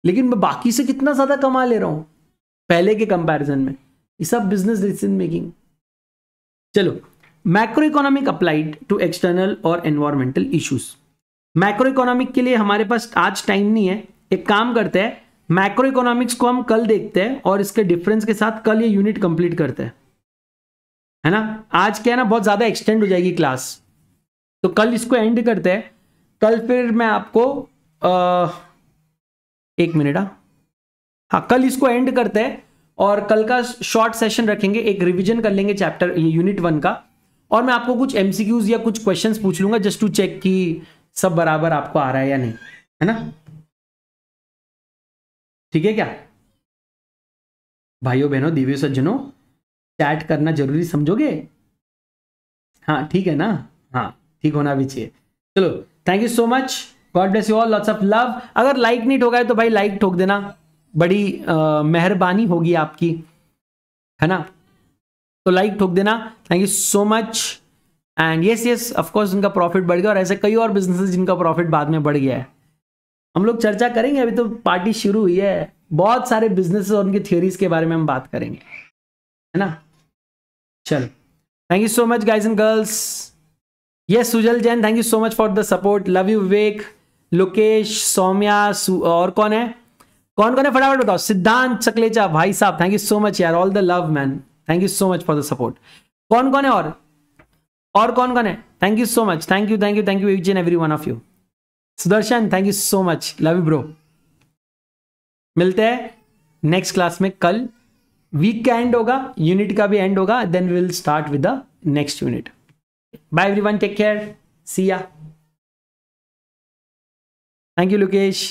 लेकिन मैं बाकी से कितना ज्यादा कमा ले रहा हूं पहले के कंपैरिजन में ये सब बिजनेस डिसीजन मेकिंग चलो macroeconomic applied to external और एनवायरमेंटल इश्यूज मैक्रो इकोनॉमिक के लिए हमारे पास आज टाइम नहीं है एक काम करते हैं मैक्रो इकोनॉमिक्स को हम कल देखते हैं और इसके डिफरेंस के साथ कल ये यूनिट कंप्लीट करते हैं है ना आज क्या है ना बहुत ज़्यादा एक्सटेंड हो जाएगी क्लास तो कल इसको एंड करते हैं कल फिर मैं आपको आ, एक मिनट हाँ।, हाँ कल इसको एंड करते हैं और कल का शॉर्ट सेशन रखेंगे एक रिवीजन कर लेंगे चैप्टर यूनिट वन का और मैं आपको कुछ एमसीक्यूज या कुछ क्वेश्चंस पूछ लूंगा जस्ट टू चेक की सब बराबर आपको आ रहा है या नहीं है ना ठीक है क्या भाइयों बहनों दिव्य सज्जनों चैट करना जरूरी समझोगे हाँ ठीक है ना हाँ ठीक होना भी चाहिए चलो thank you so much God bless you all lots of love अगर लाइक नहीं ठोका है तो भाई लाइक ठोक देना बड़ी मेहरबानी होगी आपकी है ना तो लाइक ठोक देना thank you so much and yes yes of course उनका प्रॉफिट बढ़ गया और ऐसे कई और बिजनेस जिनका प्रॉफिट बाद में बढ़ गया है हम लोग चर्चा करेंगे अभी तो पार्टी शुरू हुई है बहुत सारे बिजनेस और उनकी थियोरीज के बारे में हम बात करेंगे है ना चल thank you so much guys and girls yes Sujal Jain thank you so much for the support love you Vivek Lokesh Saumya और कौन है कौन कौन है फटाफट बताओ सिद्धांत चकलेचा भाई साहब थैंक यू सो मच यार all the love man thank you so much for the support कौन कौन है और और कौन कौन है thank you so much thank you thank you thank you and every one of you Sudarshan thank you so much love you bro मिलते हैं नेक्स्ट क्लास में कल वीक का एंड होगा यूनिट का भी एंड होगा then will start with the next unit bye everyone take care या थैंक यू लोकेश